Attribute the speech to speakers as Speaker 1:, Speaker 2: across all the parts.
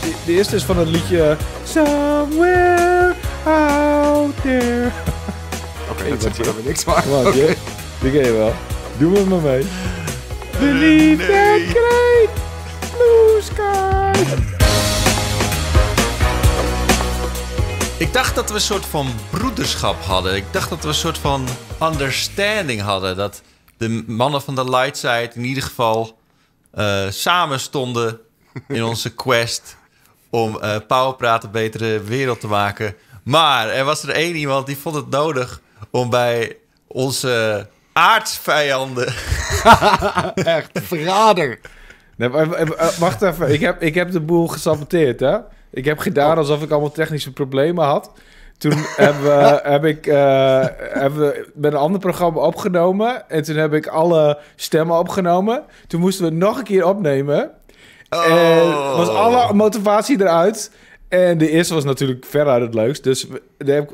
Speaker 1: de, eerste is van het liedje
Speaker 2: Somewhere Out There.
Speaker 1: Oké, dat is hier helemaal niks maar. Die ken je wel. Doe het maar mee.
Speaker 3: De liefde krijgt blue Ik dacht dat we een soort van broederschap hadden. Ik dacht dat we een soort van understanding hadden. Dat de mannen van de light side in ieder geval eh, samen stonden in onze quest om uh, eh, Powerpraat een betere wereld te maken. Maar er was er één iemand die vond het nodig om bij onze aardsvijanden... Echt, verrader. Nee, wacht even, ik heb, ik heb de boel
Speaker 1: gesaboteerd, hè? Ik heb gedaan alsof ik allemaal technische problemen had. Toen heb, heb ik eh, hebben we met een ander programma opgenomen. En toen heb ik alle stemmen opgenomen. Toen moesten we het nog een keer opnemen. En oh. was alle motivatie eruit. En de eerste was natuurlijk veruit het leukst. Dus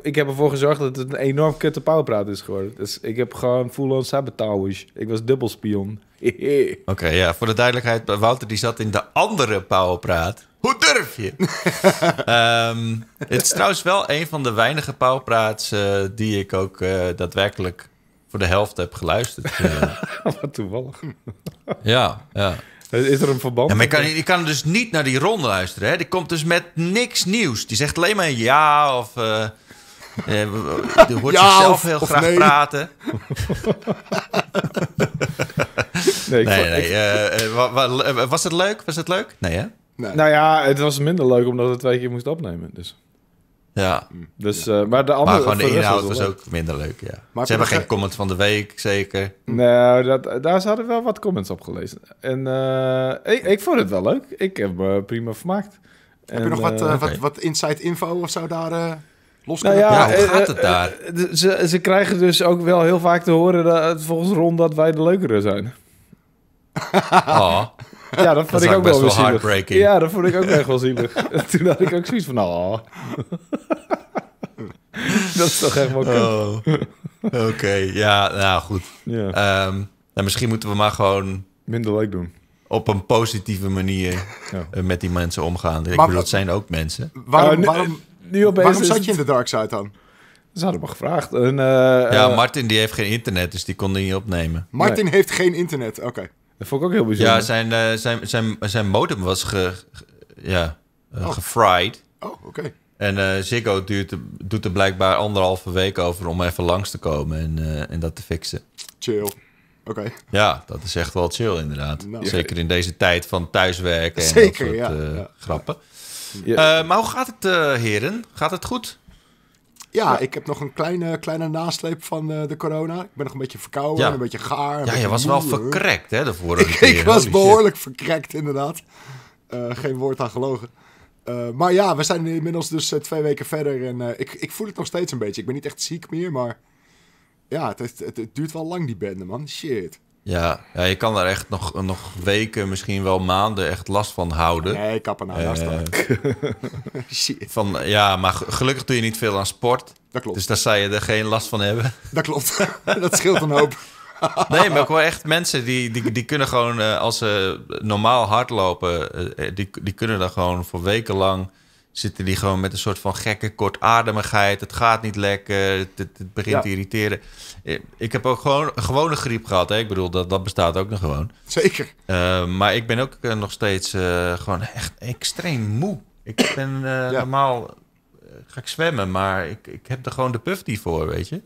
Speaker 1: ik heb ervoor gezorgd dat het een enorm kutte pauwpraat is geworden. Dus ik heb gewoon full-on sabotage. Ik was dubbelspion.
Speaker 3: Oké, ja, voor de duidelijkheid. Wouter die zat in de andere pauwpraat. Hoe durf je? um, het is trouwens wel een van de weinige pauwpraats eh, die ik ook eh, daadwerkelijk voor de helft heb geluisterd. Eh. Wat toevallig. ja, ja. Is er een verband? Ja, maar je kan, kan dus niet naar die ronde luisteren. Hè? Die komt dus met niks nieuws. Die zegt alleen maar ja of... Uh, uh, je hoort ja, of, heel graag nee. praten. nee, nee, nee uh, was het leuk? Was het leuk? Nee, hè? Nou
Speaker 1: ja, het was minder leuk omdat we twee keer moest opnemen. Dus.
Speaker 3: Ja. Dus, eh, maar, de andere, maar gewoon de inhoud was ook minder leuk, ja. Ze hebben geen comment van de week, zeker.
Speaker 1: Nou, dat, daar hadden wel wat comments op gelezen. En eh, ik, ik vond het wel leuk. Ik heb me eh, prima vermaakt. Heb je nog wat, wat,
Speaker 4: wat inside info of zo daar... Los nou ja, hoe gaat het
Speaker 1: daar? Ze, ze krijgen dus ook wel heel vaak te horen dat, volgens Ron dat wij de leukere zijn. Oh. Ja, dat vond ik ook wel, wel zielig. Ja, dat vond ik ook echt wel zielig. toen had ik ook zoiets van, nou, oh. dat is
Speaker 3: toch echt wel oh, Oké, ja, nou goed. Ehm, nou, misschien moeten we maar gewoon... Minder leuk doen. Op een positieve manier eh, met die mensen omgaan. ik bedoel, dat zijn ook mensen. Waarom, waarom, oh, nu waarom eh, zat
Speaker 4: je in de dark side dan? Ze hadden me gevraagd. En, eh,
Speaker 3: ja, Martin die heeft geen internet, dus die kon die niet opnemen. Martin
Speaker 4: heeft geen internet, oké.
Speaker 3: Dat vond ik ook heel bijzonder. Ja, zijn, uh, zijn, zijn, zijn modem was ge, ja, eh, oh. gefried. Oh, oké. En eh, Ziggo duurt, doet er blijkbaar anderhalve week over om even langs te komen en, eh, en dat te fixen.
Speaker 4: Chill. Oké.
Speaker 3: Ja, dat is echt wel chill inderdaad. Nou, Zeker in deze tijd van thuiswerken en Zeker, dat ja, grappen. Ja. maar hoe gaat het, heren? Gaat het goed? Ja, ik heb nog
Speaker 4: een kleine, kleine nasleep van eh, de corona. Ik ben nog een beetje verkouden, een beetje gaar. ja, je was wel verkrekt hè, de vorige ik, keer. Ik was behoorlijk verkrekt, inderdaad. Eh, geen woord aan gelogen. Eh, maar ja, we zijn inmiddels dus twee weken verder en ik, ik voel het nog steeds een beetje. Ik ben niet echt ziek meer, maar ja, het, het, het duurt wel lang die bende, man. Shit.
Speaker 3: Ja, ja, je kan daar echt nog, nog weken, misschien wel maanden echt last van houden. Nee, ik heb er nou eh, last van. van. Ja, maar gelukkig doe je niet veel aan sport. Dat klopt. Dus daar zou je er geen last van hebben. Dat klopt. Dat scheelt een hoop. nee, maar ik wil echt mensen die, die, die kunnen gewoon, eh, als ze normaal hardlopen, eh, die, die kunnen daar gewoon voor wekenlang zitten die gewoon met een soort van gekke kortademigheid. Het gaat niet lekker, het, het, begint te irriteren. Eh, ik heb ook gewoon een gewone griep gehad. Hè? Ik bedoel, dat, dat bestaat ook nog gewoon. Zeker. Eh, maar ik ben ook eh, nog steeds gewoon echt extreem moe. Ik ben ja. normaal... Ga ik zwemmen, maar ik, ik heb er gewoon de puff die voor, weet je.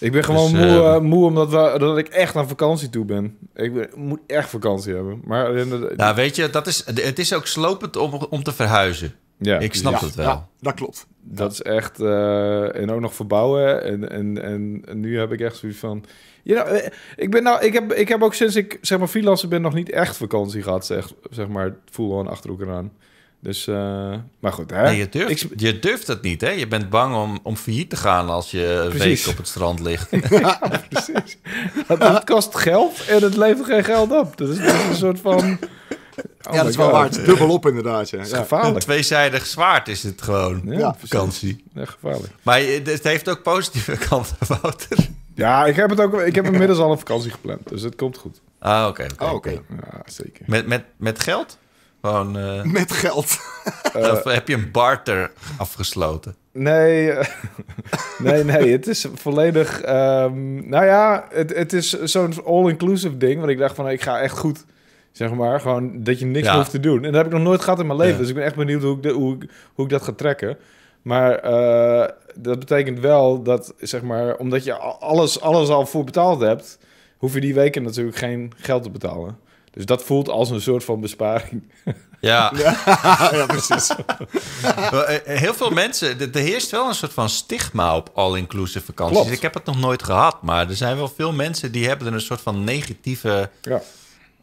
Speaker 3: Ik ben gewoon dus, moe,
Speaker 1: moe omdat, dat ik echt aan vakantie toe ben. Ik moet
Speaker 3: echt vakantie hebben. Maar, nou, weet je, dat is, het is ook slopend om, om te verhuizen. Ja, ik snap het wel. Ja,
Speaker 1: dat klopt. Dat is echt. Eh, en ook nog verbouwen. En, en, en, nu heb ik echt zoiets van. Eh, ik, ben nou, ik, heb, ik heb ook sinds ik zeg maar freelancer ben nog niet echt vakantie gehad, zeg, zeg maar, voel gewoon een achterhoek eraan. Dus,
Speaker 3: eh, maar goed, hè? je, durft, je durft het niet, hè? Je bent bang om, om failliet te gaan als je een week op het strand ligt. ja, precies.
Speaker 1: Het, kost geld en het levert geen geld op. Dat dat is dus een soort van ja, dat is wel waard. Oh Dubbel op inderdaad. Ja. gevaarlijk. Een
Speaker 3: tweezijdig zwaard is het gewoon. Ja, vakantie. Ja, gevaarlijk. Maar het heeft ook positieve kanten,
Speaker 1: Ja, ik heb, het ook, ik heb inmiddels al een vakantie gepland. Dus het komt goed.
Speaker 3: Ah, oké. oké. Ah, ja, zeker. Met, met, met geld? Gewoon, eh, Met geld. of heb je een barter afgesloten?
Speaker 1: Nee, eh, nee, nee. Het is volledig. Ehm, nou ja, het, het is zo'n all-inclusive ding. Want ik dacht van, ik ga echt goed Zeg maar, gewoon dat je niks hoeft te doen. En dat heb ik nog nooit gehad in mijn leven. Dus ik ben echt benieuwd hoe ik, de, hoe ik, hoe ik dat ga trekken. Maar eh, dat betekent wel dat, zeg maar, omdat je alles, alles al voor betaald hebt, hoef je die weken natuurlijk geen geld te betalen. Dus dat voelt als een soort van besparing.
Speaker 3: Ja,
Speaker 2: ja. precies.
Speaker 3: Eh, heel veel mensen, er heerst wel een soort van stigma op all-inclusive vakanties. Ik heb het nog nooit gehad, maar er zijn wel veel mensen die hebben er een soort van negatieve... Ja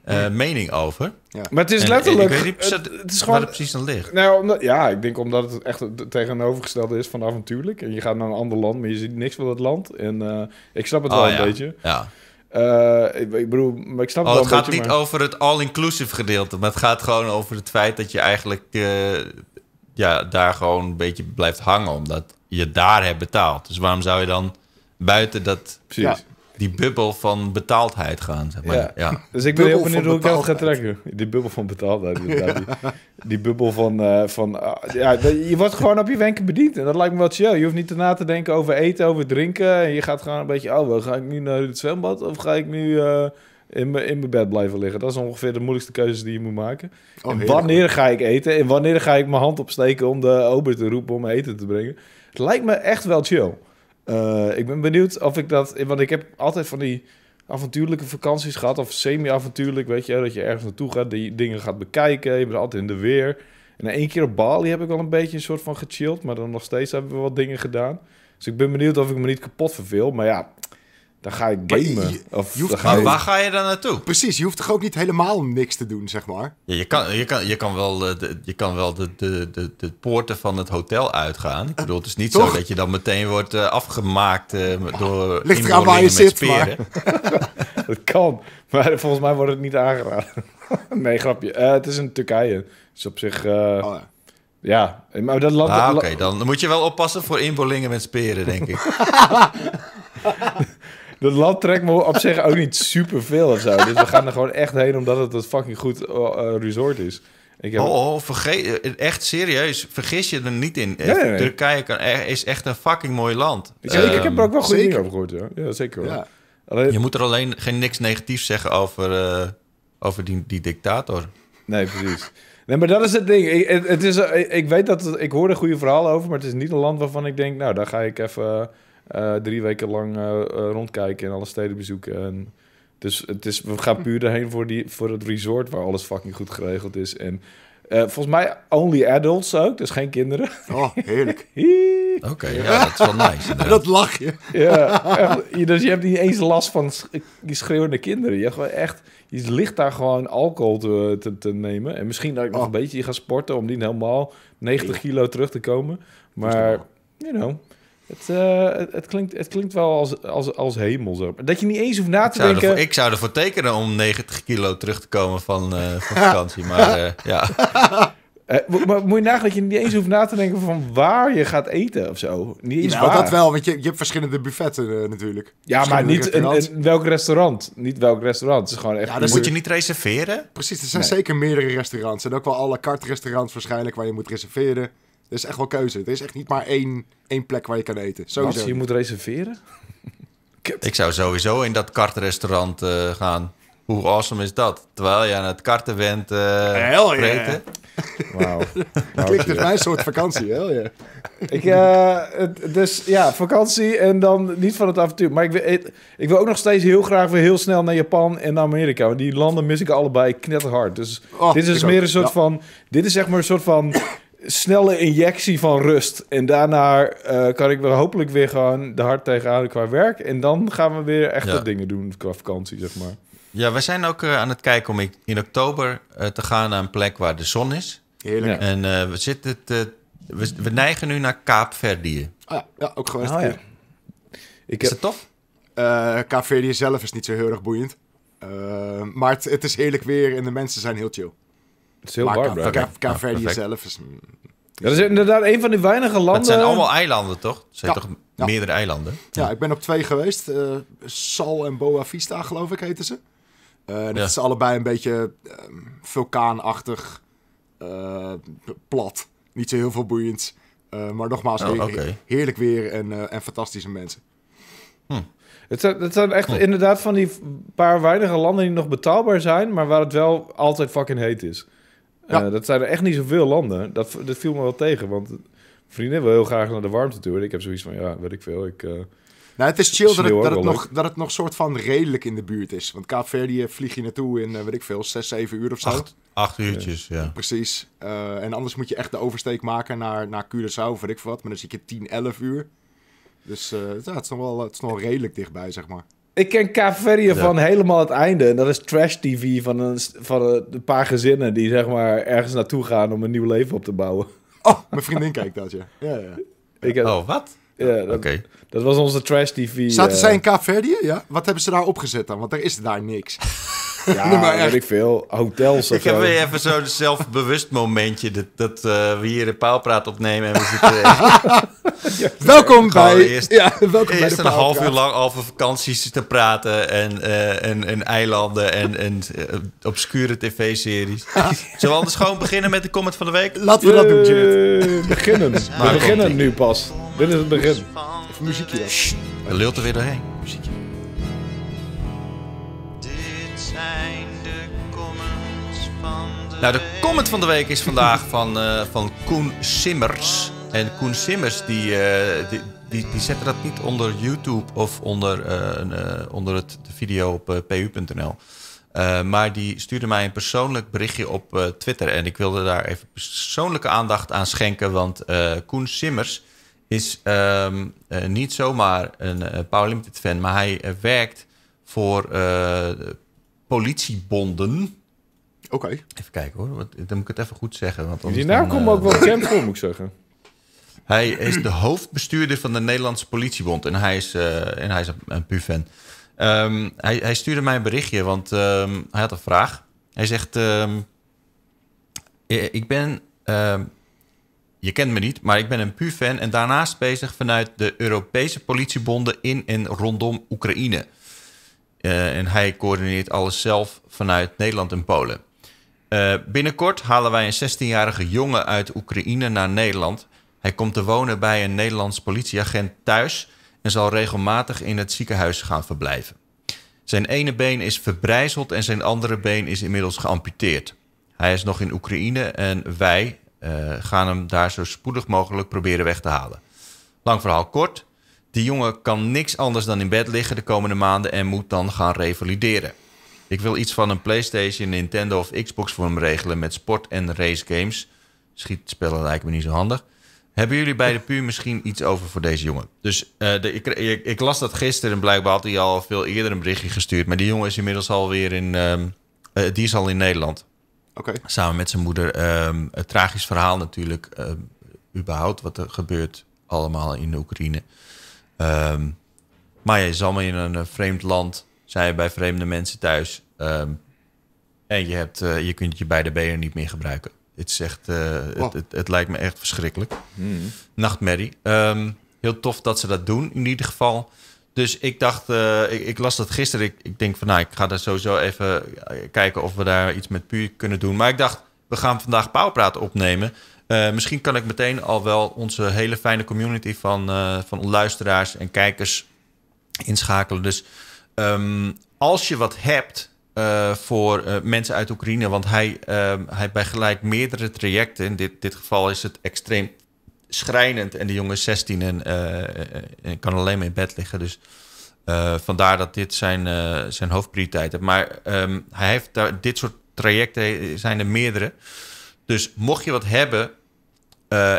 Speaker 3: eh, mening over. Maar het is letterlijk. het, is gewoon. Waar het precies aan ligt.
Speaker 1: Nou, omdat, ja, ik denk omdat het echt tegenovergestelde is van avontuurlijk. En je gaat naar een ander land, maar je ziet niks van dat land. En eh, ik snap het oh, wel een beetje. Ja. Eh, ik, bedoel, maar ik snap het oh, wel Het gaat niet
Speaker 3: over het all-inclusive gedeelte, maar het gaat gewoon over het feit dat je eigenlijk ja, daar gewoon een beetje blijft hangen, omdat je daar hebt betaald. Dus waarom zou je dan buiten dat. Precies die bubbel van betaaldheid gaan. Zeg maar. ja. Dus ik ben ook heel benieuwd hoe ik dat ga trekken. Die bubbel van betaaldheid. die,
Speaker 1: bubbel van... Eh, van ah, ja, je wordt gewoon op je wenken bediend. En dat lijkt me wel chill. Je hoeft niet na te denken over eten, over drinken. En Je gaat gewoon een beetje... Oh, ga ik nu naar het zwembad? Of ga ik nu... Uh, in mijn bed blijven liggen. Dat is ongeveer de moeilijkste keuzes die je moet maken. Oh, en wanneer ga ik eten? En wanneer ga ik mijn hand opsteken om de ober te roepen om eten te brengen? Het lijkt me echt wel chill. Eh, ik ben benieuwd of ik dat... Want ik heb altijd van die avontuurlijke vakanties gehad... of semi-avontuurlijk, weet je... dat je ergens naartoe gaat, die dingen gaat bekijken... je bent altijd in de weer. En één keer op Bali heb ik wel een beetje een soort van gechilled... maar dan nog steeds hebben we wat dingen gedaan. Dus ik ben benieuwd of ik me niet kapot verveel. Maar ja, dan ga ik gamen. of je maar waar
Speaker 3: ga je dan naartoe? Precies,
Speaker 4: je hoeft toch ook niet helemaal niks te doen, zeg maar?
Speaker 3: Ja, je, kan, je, kan, je kan wel, eh, de, je kan wel de, de, de, de poorten van het hotel uitgaan. Ik eh, bedoel, het is niet zo dat je dan meteen wordt eh, afgemaakt oh, door... Ligt eraan waar je zit,
Speaker 1: dat kan, maar volgens mij wordt het niet aangeraden. nee, grapje. het is in Turkije. is op zich... Oh,
Speaker 3: ja. maar dat land... Ah, oké, dan moet je wel oppassen voor inboorlingen met speren, denk ik. het land trekt me op zich ook
Speaker 1: niet superveel of zo. Dus we gaan er gewoon echt heen omdat het een fucking goed eh, eh, resort is. Ik heb... Oh,
Speaker 3: oh, oh vergeet, eh, echt serieus, vergis je er niet in. Turkije kan, e- is echt een fucking mooi land. Ik, ik ehm, heb er ook wel goed over gehoord, hoor. Ja, zeker hoor. Je moet er alleen geen niks negatiefs zeggen over, over die, die dictator. Nee, precies. Nee, maar dat is het ding. Ik, het, is,
Speaker 1: ik, weet dat ik hoor goede verhalen over, maar het is niet een land waarvan ik denk, nou, daar ga ik even eh, drie weken lang eh, eh, rondkijken en alle steden bezoeken. dus het is, we gaan puur erheen voor, die, voor het resort waar alles fucking goed geregeld is. En volgens mij only adults ook, dus geen kinderen. Oh, heerlijk. Oké, ja, dat is wel nice. dat lach je. ja, echt, dus je hebt niet eens last van die schreeuwende kinderen. Je, echt, je ligt daar gewoon alcohol te, te, nemen. En misschien dat ik nog oh. een beetje ga sporten om niet helemaal 90 kilo terug te komen. Maar, you know... Eh, het, het, klinkt, het klinkt wel als, als, als hemel zo. Dat je niet eens hoeft na te denken...
Speaker 3: ik zou ervoor tekenen om 90 kilo terug te komen van, eh, van vakantie, maar eh, ja...
Speaker 1: maar moet je nagaan dat je niet eens hoeft na te denken van waar je gaat eten of zo. Niet eens nou, dat wel, want je, je hebt verschillende
Speaker 4: buffetten
Speaker 1: natuurlijk. Ja, maar niet in, welk restaurant. Niet welk restaurant. Het is gewoon echt... Ja, dus
Speaker 4: moet je niet
Speaker 3: reserveren?
Speaker 4: Precies, er zijn zeker meerdere restaurants. En ook wel alle la carte restaurants waarschijnlijk waar je moet reserveren. Er is echt wel keuze. Het is echt niet maar één, één plek waar je kan eten. Sowieso. Als je moet reserveren?
Speaker 3: ik zou sowieso in dat kartrestaurant uh, gaan. Hoe awesome is dat? Terwijl je aan het karten bent. Uh, Hell Wauw. Wow. Klinkt het mijn
Speaker 1: soort vakantie, hè? Yeah. Ik, uh, dus ja, vakantie en dan niet van het avontuur. Maar ik wil, wil ook nog steeds heel graag weer heel snel naar Japan en naar Amerika. die landen mis ik allebei knetterhard. Dus oh, dit is dus meer een soort van... Dit is zeg maar een soort van snelle injectie van rust. En daarna eh, kan ik weer hopelijk weer gewoon de hart aan qua werk. En dan gaan we weer echte dingen doen qua vakantie, zeg maar.
Speaker 3: Ja, we zijn ook eh, aan het kijken om in oktober eh, te gaan naar een plek waar de zon is. Heerlijk. En we, zitten te, we, neigen nu naar Kaapverdië.
Speaker 4: Ah, ja, ook geweest oh, Ik is het tof? Kaapverdië zelf is niet zo heel erg boeiend. maar het, het is heerlijk weer en de mensen zijn heel chill. Het is heel maar warm. Cape ja, zelf is...
Speaker 3: dat is inderdaad een van die weinige landen. Het zijn allemaal eilanden, toch? Het zijn toch meerdere eilanden?
Speaker 4: Ja, ik ben op twee geweest. Eh, Sal en Boa Vista, geloof ik, heten ze. Uh, eh, dat is allebei een beetje ehm, vulkaanachtig, eh, plat. Niet zo heel veel boeiend. maar nogmaals, oh, heerlijk weer en, en fantastische mensen.
Speaker 1: Hm. Het zijn, het echt hm. inderdaad van die paar weinige landen die nog betaalbaar zijn, maar waar het wel altijd fucking heet is. Ja. Eh, dat zijn er echt niet zoveel landen. Dat, dat viel me wel tegen, want vrienden wil heel graag naar de warmte toe. ik heb zoiets van, ja, weet ik veel. Ik, eh, nou, het is
Speaker 3: chill dat het, dat, nog,
Speaker 1: dat het nog soort van
Speaker 4: redelijk in de buurt is. Want Kaapverdië eh, vlieg je naartoe in, weet ik veel, 6, 7 uur of zo. Acht,
Speaker 3: acht uurtjes, ja.
Speaker 4: Precies. en anders moet je echt de oversteek maken naar, naar Curaçao of weet ik wat. Maar dan zit je 10, 11 uur. Dus ja, het, is nog wel, het is nog redelijk dichtbij, zeg maar.
Speaker 1: Ik ken Caveria van helemaal het einde. En dat is trash TV van een, van een paar gezinnen die zeg maar ergens naartoe gaan om een nieuw leven op te bouwen. Oh, mijn vriendin kijkt dat, ja. ja, ja. Ik heb, oh, wat? Ja, oh, dat, dat was onze trash TV.
Speaker 3: Zaten eh, zij in
Speaker 4: Caveria? Ja? Wat hebben ze daar opgezet dan? Want er is daar niks. Ja,
Speaker 3: maar echt.
Speaker 1: veel. Hotels of Ik heb weer
Speaker 3: even zo'n zelfbewust momentje. Dat, dat eh, we hier de paalpraat opnemen en we zitten... ja, welkom bij... Eerst, ja, welkom eerst een half uur lang over vakanties te praten eh, en, en, eilanden en, en eh, obscure tv-series. Zullen we anders gewoon beginnen met de comment van de week? Laten we dat doen, Judith. Beginnen. we beginnen nu pas. Dit is het begin. Even muziekje dan. Lult er weer doorheen. Muziekje. Nou, de comment van de week is vandaag van, uh, van Koen Simmers. En Koen Simmers eh, die, die, die, zette dat niet onder YouTube of onder, eh, onder het, de video op pu.nl. maar die stuurde mij een persoonlijk berichtje op Twitter. En ik wilde daar even persoonlijke aandacht aan schenken. Want Koen Simmers is ehm, niet zomaar een Limited fan. Maar hij werkt voor politiebonden. Oké. Even kijken hoor, want, dan moet ik het even goed zeggen. Want Die naam komt ook eh, wel camp voor, moet ik zeggen. Hij is de hoofdbestuurder van de Nederlandse Politiebond en hij is, eh, en hij is een PU-fan. Ehm, hij, hij, stuurde mij een berichtje, want ehm, hij had een vraag. Hij zegt: ehm, Ik ben. je kent me niet, maar ik ben een PU-fan en daarnaast bezig vanuit de Europese politiebonden in en rondom Oekraïne. Eh, en hij coördineert alles zelf vanuit Nederland en Polen. Eh, binnenkort halen wij een 16-jarige jongen uit Oekraïne naar Nederland. Hij komt te wonen bij een Nederlands politieagent thuis en zal regelmatig in het ziekenhuis gaan verblijven. Zijn ene been is verbrijzeld en zijn andere been is inmiddels geamputeerd. Hij is nog in Oekraïne en wij eh, gaan hem daar zo spoedig mogelijk proberen weg te halen. Lang verhaal kort. Die jongen kan niks anders dan in bed liggen de komende maanden en moet dan gaan revalideren. Ik wil iets van een PlayStation, Nintendo of Xbox voor hem regelen met sport- en race games. Schietspellen lijken me niet zo handig. Hebben jullie bij de puur misschien iets over voor deze jongen? Dus eh, ik, ik, las dat gisteren en blijkbaar had hij al veel eerder een berichtje gestuurd. Maar die jongen is inmiddels alweer in, ehm, eh, die is al in Nederland. Oké. Samen met zijn moeder. Um, tragisch verhaal natuurlijk. Um, überhaupt wat er gebeurt allemaal in de Oekraïne. Ehm, maar je is allemaal in een vreemd land zij bij vreemde mensen thuis. Ehm, en je, hebt, eh, je kunt je beide benen niet meer gebruiken. Het, is echt, eh, het, oh. het, het, lijkt me echt verschrikkelijk. Mm. Nachtmerrie. Ehm, heel tof dat ze dat doen in ieder geval. Dus ik dacht, eh, ik, ik, las dat gisteren. Ik, ik denk van nou, ik ga daar sowieso even kijken of we daar iets met puur kunnen doen. Maar ik dacht, we gaan vandaag Pauwpraat opnemen. misschien kan ik meteen al wel onze hele fijne community van, van luisteraars en kijkers inschakelen. Dus Ehm, als je wat hebt eh, voor eh, mensen uit Oekraïne, want hij, ehm, hij begeleidt meerdere trajecten. In dit, dit geval is het extreem schrijnend en de jongen is 16 en, eh, kan alleen maar in bed liggen. Dus vandaar dat dit zijn, zijn hoofdprioriteit is. Maar ehm, hij heeft daar, dit soort trajecten zijn er meerdere. Dus mocht je wat hebben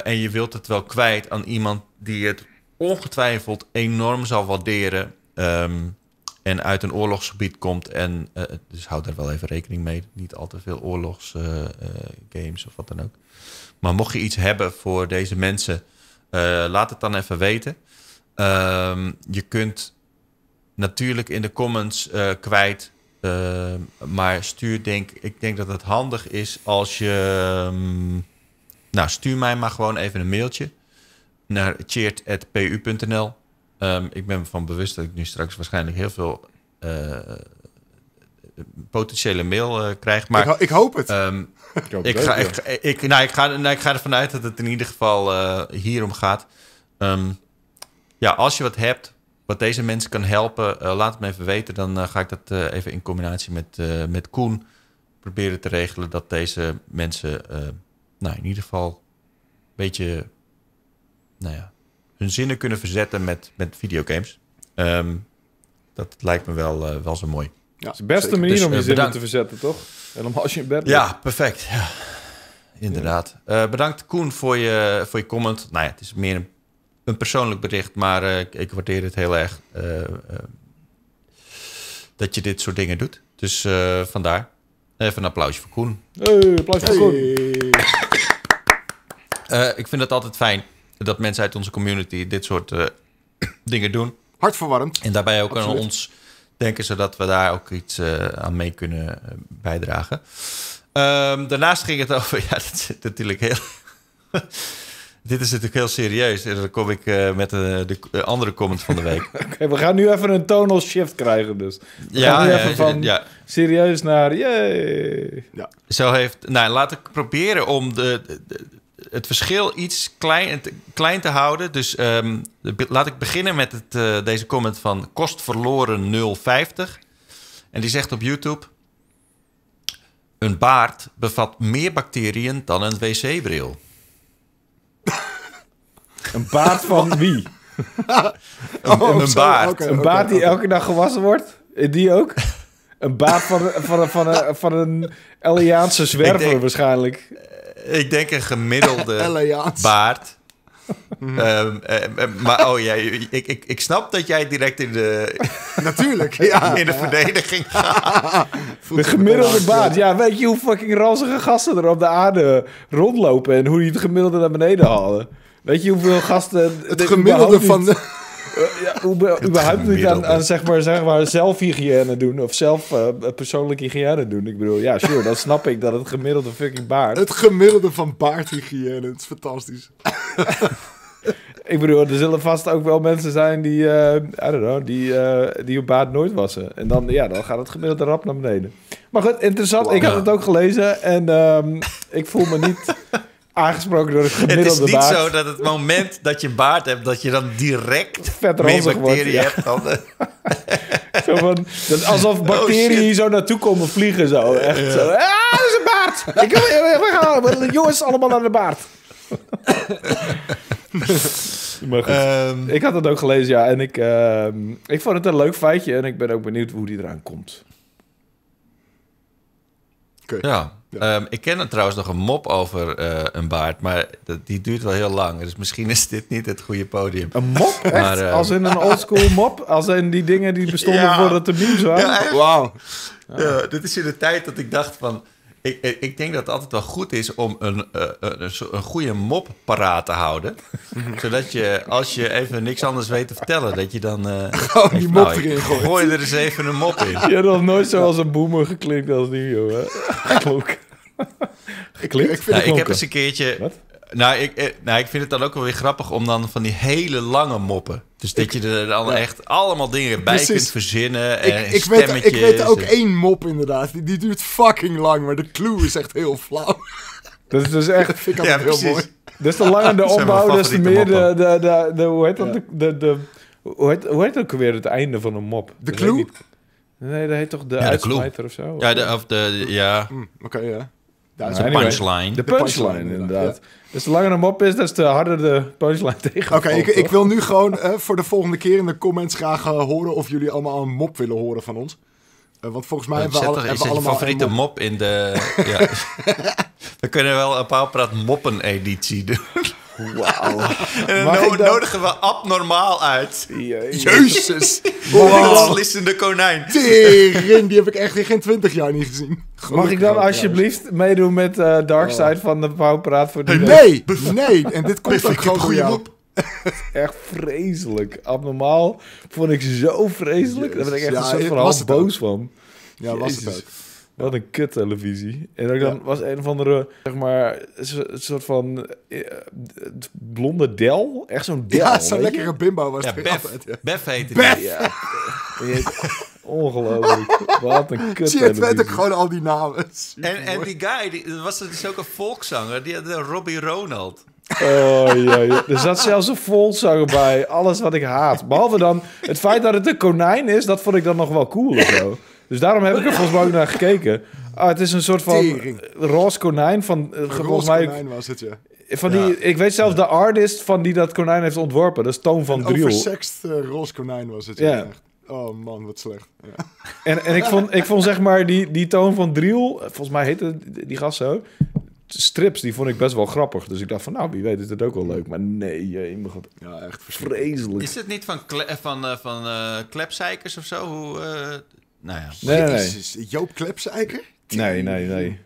Speaker 3: en je wilt het wel kwijt aan iemand die het ongetwijfeld enorm zal waarderen, en uit een oorlogsgebied komt. En, eh, dus houd daar wel even rekening mee. Niet al te veel oorlogsgames eh, eh, uh, of wat dan ook. Maar mocht je iets hebben voor deze mensen, laat het dan even weten. Ehm, je kunt natuurlijk in de comments kwijt. maar stuur, denk ik, denk dat het handig is als je. Ehm, nou, stuur mij maar gewoon even een mailtje naar cheert.pu.nl. Ehm, ik ben van bewust dat ik nu straks waarschijnlijk heel veel eh, potentiële mail eh, krijg. Maar, ik, ehm, ik hoop het. ik, hoop ik, ga, ik, ik, nou, ik, ga, nou, ik ga ervan uit dat het in ieder geval eh, hier om gaat. Ehm, ja, als je wat hebt wat deze mensen kan helpen, laat het me even weten. Dan ga ik dat even in combinatie met, met Koen proberen te regelen. Dat deze mensen nou, in ieder geval een beetje nou ja, hun zinnen kunnen verzetten met, met videogames. Ehm, dat lijkt me wel, eh, wel zo mooi. Ja, de beste manier om dus, je eh, zinnen te verzetten, toch? Helemaal als je in bed bent. Ja, perfect. Ja. Inderdaad. Eh, bedankt Koen voor je, voor je comment. Nou ja, het is meer een, een persoonlijk bericht, maar ik, ik, waardeer het heel erg dat je dit soort dingen doet. Dus vandaar. Even een applausje voor Koen. Hey, applaus voor ik vind dat altijd fijn dat mensen uit onze community dit soort eh, dingen doen. Hartverwarmend. En daarbij ook aan ons denken, zodat we daar ook iets eh, aan mee kunnen eh, bijdragen. Ehm, daarnaast ging het over, ja, dat zit natuurlijk heel. dit is natuurlijk heel serieus. En dan kom ik met de, andere comment van de week.
Speaker 1: Oké, we gaan nu even een tonal shift krijgen dus. ja, nu even van serieus naar
Speaker 3: yay. Ja. Zo heeft... Nou, laat ik proberen om de, de, het verschil iets klein, klein te houden. Dus ehm, laat ik beginnen met het, eh, deze comment van kost verloren 050. En die zegt op YouTube: Een baard bevat meer bacteriën dan een wc-bril.
Speaker 1: een baard van wie?
Speaker 3: een, oh, baard. een baard die elke dag
Speaker 1: gewassen wordt? Eh, die ook? Een baard van, van, van, van, van een Eliaanse zwerver waarschijnlijk
Speaker 3: ik denk een gemiddelde baard. Mhm. Ehm, eh, eh, maar oh ja, ik, ik, ik snap dat jij direct in de. Natuurlijk, ja. In de verdediging gaat.
Speaker 1: De gemiddelde baard. Ja, weet je hoe fucking ranzige gasten er op de aarde rondlopen en hoe die het gemiddelde naar beneden halen? Weet je hoeveel gasten. Het gemiddelde van. Eh, ja, hoe überhaupt niet aan, aan, zeg maar, zeg maar zelfhygiëne doen of zelf eh, persoonlijke hygiëne doen. Ik bedoel, ja, sure, dan snap ik dat het gemiddelde fucking baard. Het gemiddelde van baardhygiëne, is fantastisch. ik bedoel, er zullen vast ook wel mensen zijn die, uh, I don't know, die, die hun baard nooit wassen. En dan, ja, dan gaat het gemiddelde rap naar beneden. Maar goed, interessant. Ik had het ook gelezen en ehm, ik voel me niet... aangesproken door het gemiddelde Het is niet zo
Speaker 3: dat het moment dat je baard hebt... dat je dan direct Vet meer bacteriën hebt
Speaker 1: zo van, dat alsof oh, bacteriën hier zo naartoe komen vliegen. Zo. Echt zo. Ah, dat is een baard! Ik gaan, Jongens, allemaal naar de baard. Ehm. ik had het ook gelezen, ja. En ik, ehm, ik vond het een leuk feitje en ik ben ook benieuwd hoe die eraan komt.
Speaker 3: Ja, Ehm, ik ken trouwens nog een mop over eh, een baard, maar die duurt wel heel lang. Dus misschien is dit niet het goede podium. Een mop? Echt? Eh, als in
Speaker 1: een oldschool mop? Als in die dingen die bestonden ja. voordat de memes waren?
Speaker 3: Wauw. Ja. dit is in de tijd dat ik dacht van... Ik, ik, denk dat het altijd wel goed is om een, eh, een, een, goede mop paraat te houden. zodat je, als je even niks anders weet te vertellen, dat je dan... Uh, Gewoon oh, die mop nou, erin gooit. Gooi er eens even een mop in. Je hebt
Speaker 1: nog nooit zo als een boomer geklinkt als die,
Speaker 3: jongen. Ook. Ik, ik, ik heb eens een keertje... Wat? Nou ik, eh, nou, ik vind het dan ook wel weer grappig om dan van die hele lange moppen. Dus dat je er dan echt allemaal dingen bij kunt verzinnen. En ik, ik weet, ik weet ook één
Speaker 4: mop inderdaad. Die, die duurt fucking lang, maar de clue is echt heel flauw.
Speaker 1: Dat is dus echt... vind
Speaker 4: ik ja, heel mooi.
Speaker 1: Dus de langer de opbouw, des te meer de, de, de, Hoe heet dat? De, de, hoe, heet, hoe heet ook weer het einde van een mop? De clue? nee, dat heet toch
Speaker 3: de ja, uitsmijter of zo? Ja, de, of de, ja.
Speaker 1: Hm, oké, ja. Dat is de punchline. De punchline, inderdaad. Dus de langer een
Speaker 4: mop is, des te harder de punchline tegen. Oké, ik, ik, wil nu gewoon eh, voor de volgende keer in de comments graag eh, horen of jullie allemaal een mop willen horen van ons. Uh, want volgens mij hebben we, allemaal. hebben we allemaal favoriete mop. in
Speaker 3: de... ja. we kunnen wel een paar praat moppen editie doen. Wauw. En dan nodigen we abnormaal uit. Jezus. Jezus. Wow. Slissende konijn. die
Speaker 1: heb ik echt in geen twintig jaar niet gezien. Mag ik dan alsjeblieft meedoen met uh, Dark oh. van de Pauwpraat voor de Nee, nee. En dit komt ook gewoon goede jou. echt vreselijk. Abnormaal vond ik zo vreselijk. Daar ben ik echt zo boos van. Ja, was het ook. Wat een kut televisie. En dan was een van de zeg maar, een soort van eh, blonde del. Echt zo'n del. Ja, zo'n lekkere
Speaker 3: bimbo was ja, het. Bef, ja. heette
Speaker 4: die. Ja.
Speaker 1: Ongelooflijk. Wat een kut televisie. je, weet gewoon al die namen.
Speaker 3: En, en die guy, die, was dus ook een volkszanger. Die had eh, Robbie Ronald.
Speaker 1: Oh ja, ja, Er zat zelfs een volkszanger bij. Alles wat ik haat. Behalve dan het feit dat het een konijn is, dat vond ik dan nog wel cool of zo. Dus daarom heb ik er volgens mij ook naar gekeken. Ah, het is een soort van Tering. roze konijn van... Eh, volgens mij, was het, ja. Van die, Ik weet zelfs de artist van die dat konijn heeft ontworpen. Dat is Toon van Driel. Een
Speaker 4: oversext uh, roze konijn was het, ja. Oh man, wat slecht. Ja. En, en ik, vond, ik
Speaker 1: vond zeg maar die, die Toon van Driel... Eh, volgens mij heette die gast zo strips, die vond ik best wel grappig. Dus ik dacht van, nou, wie weet is het ook wel leuk. Maar nee, je mijn god. Ja, echt vreselijk. Is
Speaker 3: het niet van, van, van, van klepseikers of zo? Hoe, nou ja. Nee, Joop Klepseiker?
Speaker 1: Nee, nee, nee.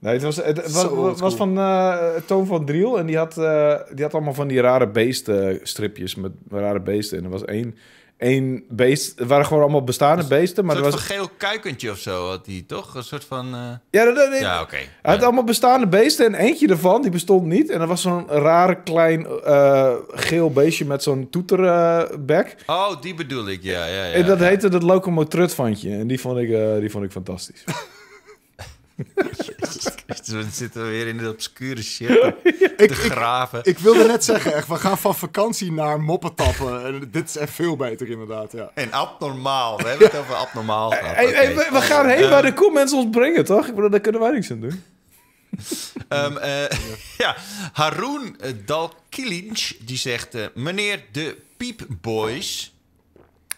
Speaker 1: Nee, het was, het, was, van uh, Toon van Driel en die had, eh, die had allemaal van die rare beesten stripjes met rare beesten. En er was één één beest. Het waren gewoon allemaal bestaande beesten. Maar een soort was...
Speaker 3: van geel kuikentje of zo had hij, toch? Een soort van... Eh,
Speaker 1: ja, dat, dat, ja oké. Hij had allemaal bestaande beesten en eentje ervan, die bestond niet. En dat was zo'n rare klein eh, geel beestje met zo'n toeterbek.
Speaker 3: Uh, oh, die bedoel ik, ja. ja, ja en
Speaker 1: dat heette het locomotrutfantje. En die vond ik, eh, die vond ik fantastisch.
Speaker 3: We zitten weer in de obscure shit te ik, graven. Ik, wilde net zeggen,
Speaker 4: echt, we gaan van vakantie naar moppen tappen. En dit is echt veel beter
Speaker 3: inderdaad, ja. En abnormaal. We hebben het over abnormaal gehad. we, gaan heen waar ehm, de comments
Speaker 1: ons brengen, toch? Ik daar kunnen wij niks aan doen.
Speaker 3: um, uh, ja. Haroon eh, Dalkilinch, die zegt... Eh, meneer de Piepboys...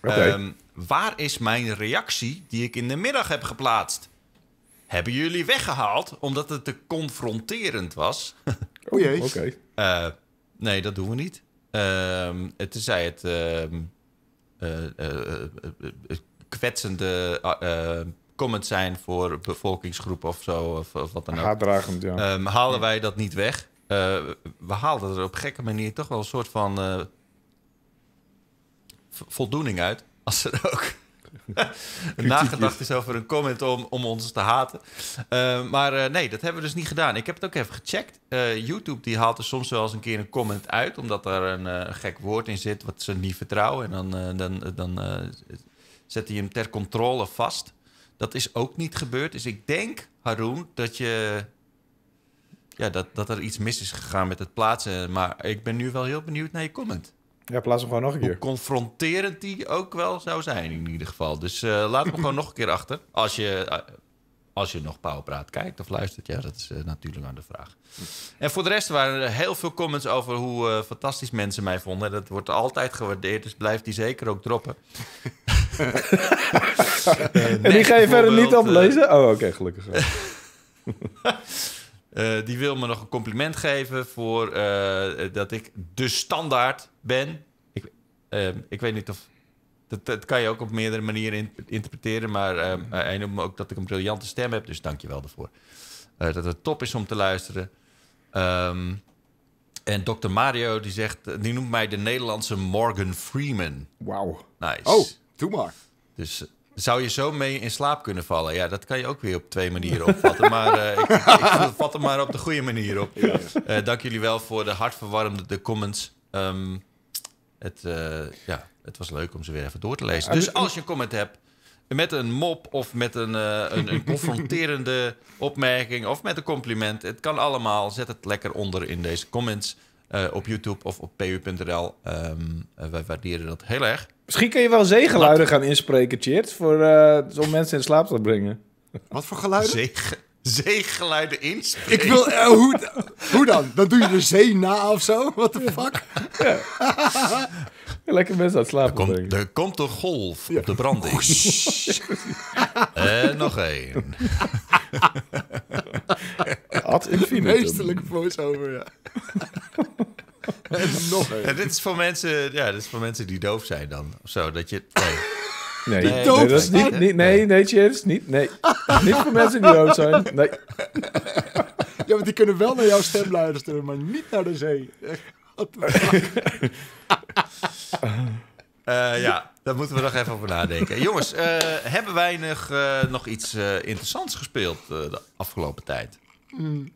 Speaker 3: Boys, ehm, waar is mijn reactie die ik in de middag heb geplaatst? hebben jullie weggehaald omdat het te confronterend was.
Speaker 4: O oh, jee. Oké.
Speaker 3: Eh, nee, dat doen we niet. Um, het is het ehm, eh, eh, kwetsende comments zijn voor bevolkingsgroepen of zo. Of, wat dan ook. Haatdragend, ja. Ehm, halen wij dat niet weg? we haalden er op gekke manier toch wel een soort van voldoening uit. Als er ook nagedacht is over een comment om, om ons te haten. Eh, maar eh, nee, dat hebben we dus niet gedaan. Ik heb het ook even gecheckt. Eh, YouTube die haalt er soms wel eens een keer een comment uit, omdat er een gek woord in zit wat ze niet vertrouwen. En dan, dan, dan zet hij hem ter controle vast. Dat is ook niet gebeurd. Dus ik denk, Haroon, dat je ja, dat, dat er iets mis is gegaan met het plaatsen. Maar ik ben nu wel heel benieuwd naar je comment. Ja, plaats hem gewoon nog een keer. Hoe confronterend die ook wel zou zijn in ieder geval. Dus eh, laat hem gewoon nog een keer achter. Als je, eh, als je nog Pauwpraat kijkt of luistert, ja, dat is eh, natuurlijk aan de vraag. En voor de rest waren er heel veel comments over hoe fantastisch mensen mij vonden. Dat wordt altijd gewaardeerd, dus blijf die zeker ook droppen. en die ga je
Speaker 1: verder niet oplezen? Oh, oké,
Speaker 2: gelukkig.
Speaker 3: Eh, die wil me nog een compliment geven voor eh, eh, dat ik de standaard ben. Ik, ik weet niet of dat, kan je ook op meerdere manieren interpreteren. Maar um, hij noemt me ook dat ik een briljante stem heb. Dus dank je wel daarvoor. dat het top is om te luisteren. Ehm, en dokter Mario die zegt, die noemt mij de Nederlandse Morgan Freeman. Wauw. Nice. Oh, doe maar. Dus zou je zo mee in slaap kunnen vallen? Ja, dat kan je ook weer op twee manieren opvatten. Maar eh, ik, ik, vat hem maar op de goede manier op. Eh, dank jullie wel voor de hartverwarmende de comments. Ehm, het, eh, ja, het was leuk om ze weer even door te lezen. Dus als je een comment hebt met een mop of met een, een, een confronterende opmerking of met een compliment, het kan allemaal. Zet het lekker onder in deze comments. Eh, op YouTube of op pu.nl. Um, ehm, eh, wij waarderen dat heel erg. Misschien
Speaker 1: kun je wel zeegeluiden gaan inspreken, Chert, voor uh, eh, om mensen in slaap te brengen. Wat
Speaker 3: voor geluiden? zeegeluiden inspreken. Ik wil, hoe,
Speaker 1: hoe dan? Dan doe je de zee
Speaker 4: na of zo? What the fuck?
Speaker 3: Lekker mensen aan het slapen. Er, komt, komt een golf op de branding. Oh, en nog één. Ad infinitum.
Speaker 4: voice-over, ja.
Speaker 3: en nog één. En dit, is voor mensen, ja, dit is voor mensen die doof zijn dan. Of zo, dat je... Nee. Nee, nee, nee, dat is niet, niet,
Speaker 1: nee, nee, James, niet, nee. niet voor mensen
Speaker 4: die dood zijn, nee. Ja, want die kunnen wel naar jouw stem luisteren, maar niet naar de
Speaker 3: zee. Eh, ja, daar moeten we nog even over nadenken. Jongens, eh, hebben wij nog, eh, nog iets interessants gespeeld de afgelopen tijd? Mm.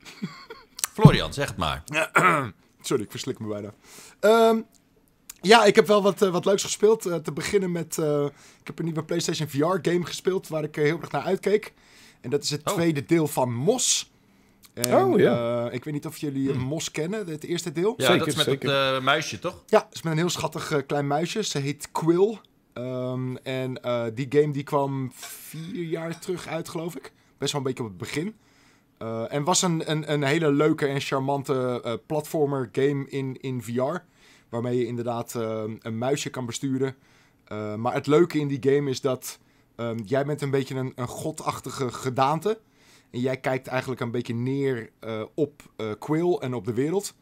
Speaker 3: Florian, zeg het maar. Sorry, ik verslik me bijna.
Speaker 4: Ehm, ja, ik heb wel wat, wat leuks gespeeld. te beginnen met, ik heb een nieuwe PlayStation VR game gespeeld waar ik heel erg naar uitkeek. En dat is het oh. tweede deel van Mos oh ja. Eh, ik weet niet of jullie hmm. Mos kennen, het eerste deel. Ja, dat is met zeker. het
Speaker 3: eh, muisje, toch?
Speaker 4: Ja, het is met een heel schattig eh, klein muisje. Ze heet Quill. Ehm, en die game die kwam vier jaar terug uit, geloof ik. Best wel een beetje op het begin. en was een, een, een, hele leuke en charmante platformer game in, in VR. Waarmee je inderdaad een muisje kan besturen. maar het leuke in die game is dat ehm, jij bent een beetje een, een godachtige gedaante en jij kijkt eigenlijk een beetje neer eh, op uh, Quill en op de wereld.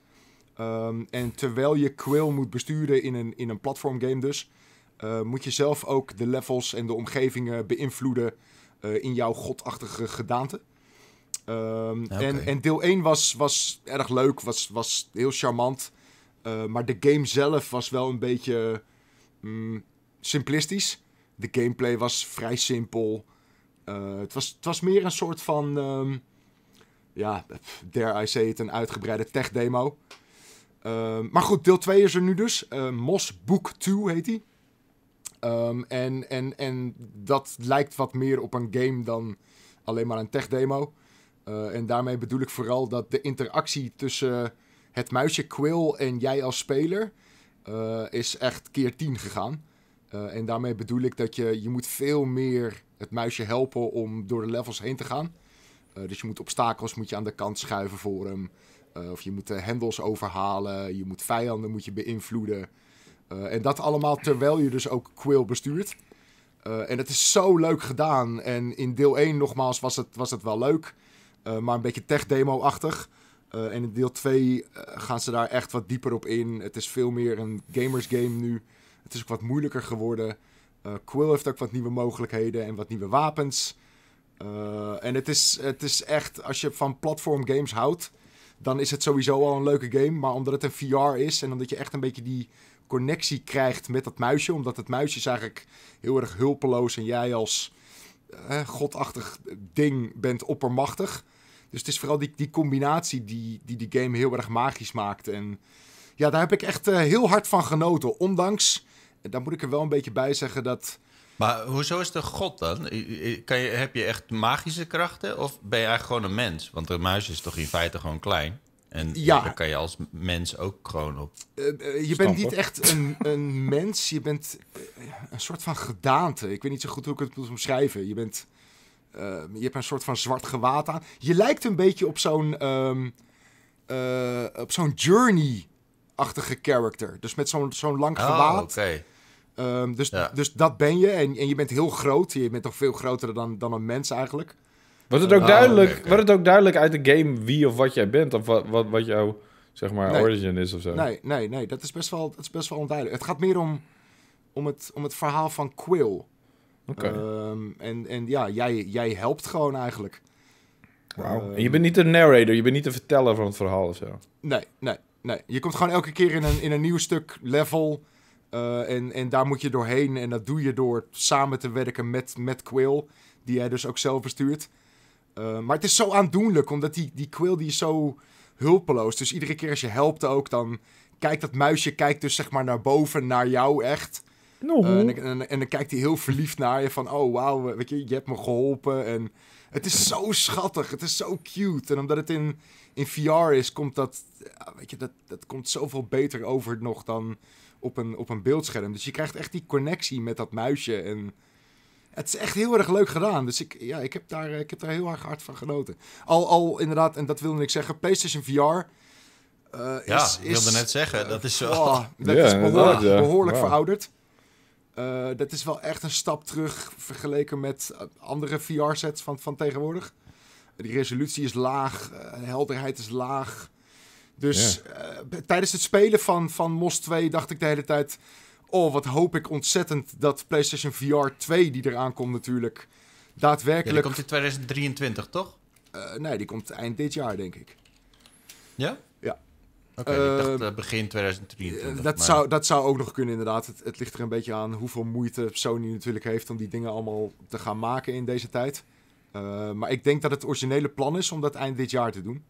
Speaker 4: Ehm, en terwijl je Quill moet besturen in een, in een platformgame dus... Eh, moet je zelf ook de levels en de omgevingen beïnvloeden in jouw godachtige gedaante. Ehm, en, en, deel 1 was, was erg leuk, was, was heel charmant. maar de game zelf was wel een beetje mm, simplistisch. De gameplay was vrij simpel. Eh, het, was, het was meer een soort van, ehm, ja, dare I say it, een uitgebreide tech-demo. Ehm, maar goed, deel 2 is er nu dus. Uh, Mos Book 2 heet hij. en, en, en dat lijkt wat meer op een game dan alleen maar een tech-demo. Eh, en daarmee bedoel ik vooral dat de interactie tussen het muisje Quill en jij als speler eh, is echt keer 10 gegaan. Eh, en daarmee bedoel ik dat je, je moet veel meer het muisje helpen om door de levels heen te gaan. Eh, dus je moet obstakels moet je aan de kant schuiven voor hem. Eh, of je moet de hendels overhalen. Je moet vijanden moet je beïnvloeden. en dat allemaal terwijl je dus ook Quill bestuurt. en het is zo leuk gedaan. En in deel 1 nogmaals was het, was het wel leuk. maar een beetje tech-demo-achtig. en in deel 2 gaan ze daar echt wat dieper op in. Het is veel meer een gamers game nu. Het is ook wat moeilijker geworden. Eh, Quill heeft ook wat nieuwe mogelijkheden en wat nieuwe wapens. Eh, en het is, het is echt, als je van platform games houdt, dan is het sowieso al een leuke game. Maar omdat het een VR is en omdat je echt een beetje die connectie krijgt met dat muisje. Omdat het muisje is eigenlijk heel erg hulpeloos en jij als eh, godachtig ding bent oppermachtig. Dus het is vooral die, die combinatie die, die die game heel erg magisch maakt. En ja, daar heb ik echt heel hard van genoten. Ondanks dan moet ik er wel een beetje bij
Speaker 3: zeggen dat. Maar hoezo is de God dan? Kan je, heb je echt magische krachten of ben je eigenlijk gewoon een mens? Want een muis is toch in feite gewoon klein? En daar kan je als mens ook gewoon op. Eh, eh, je bent niet echt
Speaker 4: een, een mens, je bent eh, een soort van gedaante. Ik weet niet zo goed hoe ik het moet omschrijven. Je, bent, ehm, je hebt een soort van zwart gewaad aan. Je lijkt een beetje op zo'n ehm, op zo'n journey achtige character. Dus met zo'n zo'n lang oh, gewaad. Oh, okay. Ehm, dus, dus dat ben je. En, en je bent heel groot. Je bent toch veel groter dan, dan een mens eigenlijk. Wordt het, ook oh, duidelijk,
Speaker 1: wordt het ook duidelijk uit de game wie of wat jij bent? Of wat, wat, wat jouw zeg maar, origin is of zo? Nee,
Speaker 4: nee, nee. Dat is best wel, dat is best wel onduidelijk. Het gaat meer om, om, het, om het verhaal van Quill. Oké. Ehm, en, en ja, jij, jij helpt gewoon eigenlijk. Wow. Ehm, en je bent
Speaker 1: niet de narrator, je bent niet de verteller van het verhaal of zo.
Speaker 4: Nee, nee, Nee, je komt gewoon elke keer in een, in een nieuw stuk level. Eh, en, en daar moet je doorheen. En dat doe je door samen te werken met, met Quill. Die hij dus ook zelf bestuurt. Eh, maar het is zo aandoenlijk. Omdat die, die Quill die is zo hulpeloos. Dus iedere keer als je helpt ook. Dan kijkt dat muisje kijkt dus zeg maar naar boven. Naar jou echt.
Speaker 3: Nou, eh, en,
Speaker 4: en, en, dan kijkt hij heel verliefd naar je. Van oh wauw. Weet je, je hebt me geholpen. En het is zo schattig. Het is zo cute. En omdat het in, in VR is, komt dat, weet je, dat, dat komt zoveel beter over nog dan op een, op een beeldscherm. Dus je krijgt echt die connectie met dat muisje. En het is echt heel erg leuk gedaan. Dus ik, ja, ik, heb, daar, ik heb daar heel erg hard van genoten. Al, al inderdaad, en dat wilde ik zeggen, PlayStation VR. Eh, is, ik wilde net zeggen, dat is zo. Oh, dat is behoorlijk, behoorlijk verouderd. Eh, dat is wel echt een stap terug vergeleken met eh, andere VR-sets van, van tegenwoordig. Die resolutie is laag, uh, helderheid is laag. Dus tijdens het spelen van, van MOS 2 dacht ik de hele tijd... Oh, wat hoop ik ontzettend dat PlayStation VR 2, die eraan komt natuurlijk, daadwerkelijk... die komt
Speaker 3: in 2023,
Speaker 4: toch? nee, die komt eind dit jaar, denk ik. Ja? Oké, ik ehm, dacht
Speaker 3: eh, begin 2023. Eh, dat, zou,
Speaker 4: dat zou ook nog kunnen, inderdaad. Het, het, ligt er een beetje aan hoeveel moeite Sony natuurlijk heeft om die dingen allemaal te gaan maken in deze tijd. Eh, maar ik denk dat het originele plan is om dat eind dit jaar te doen.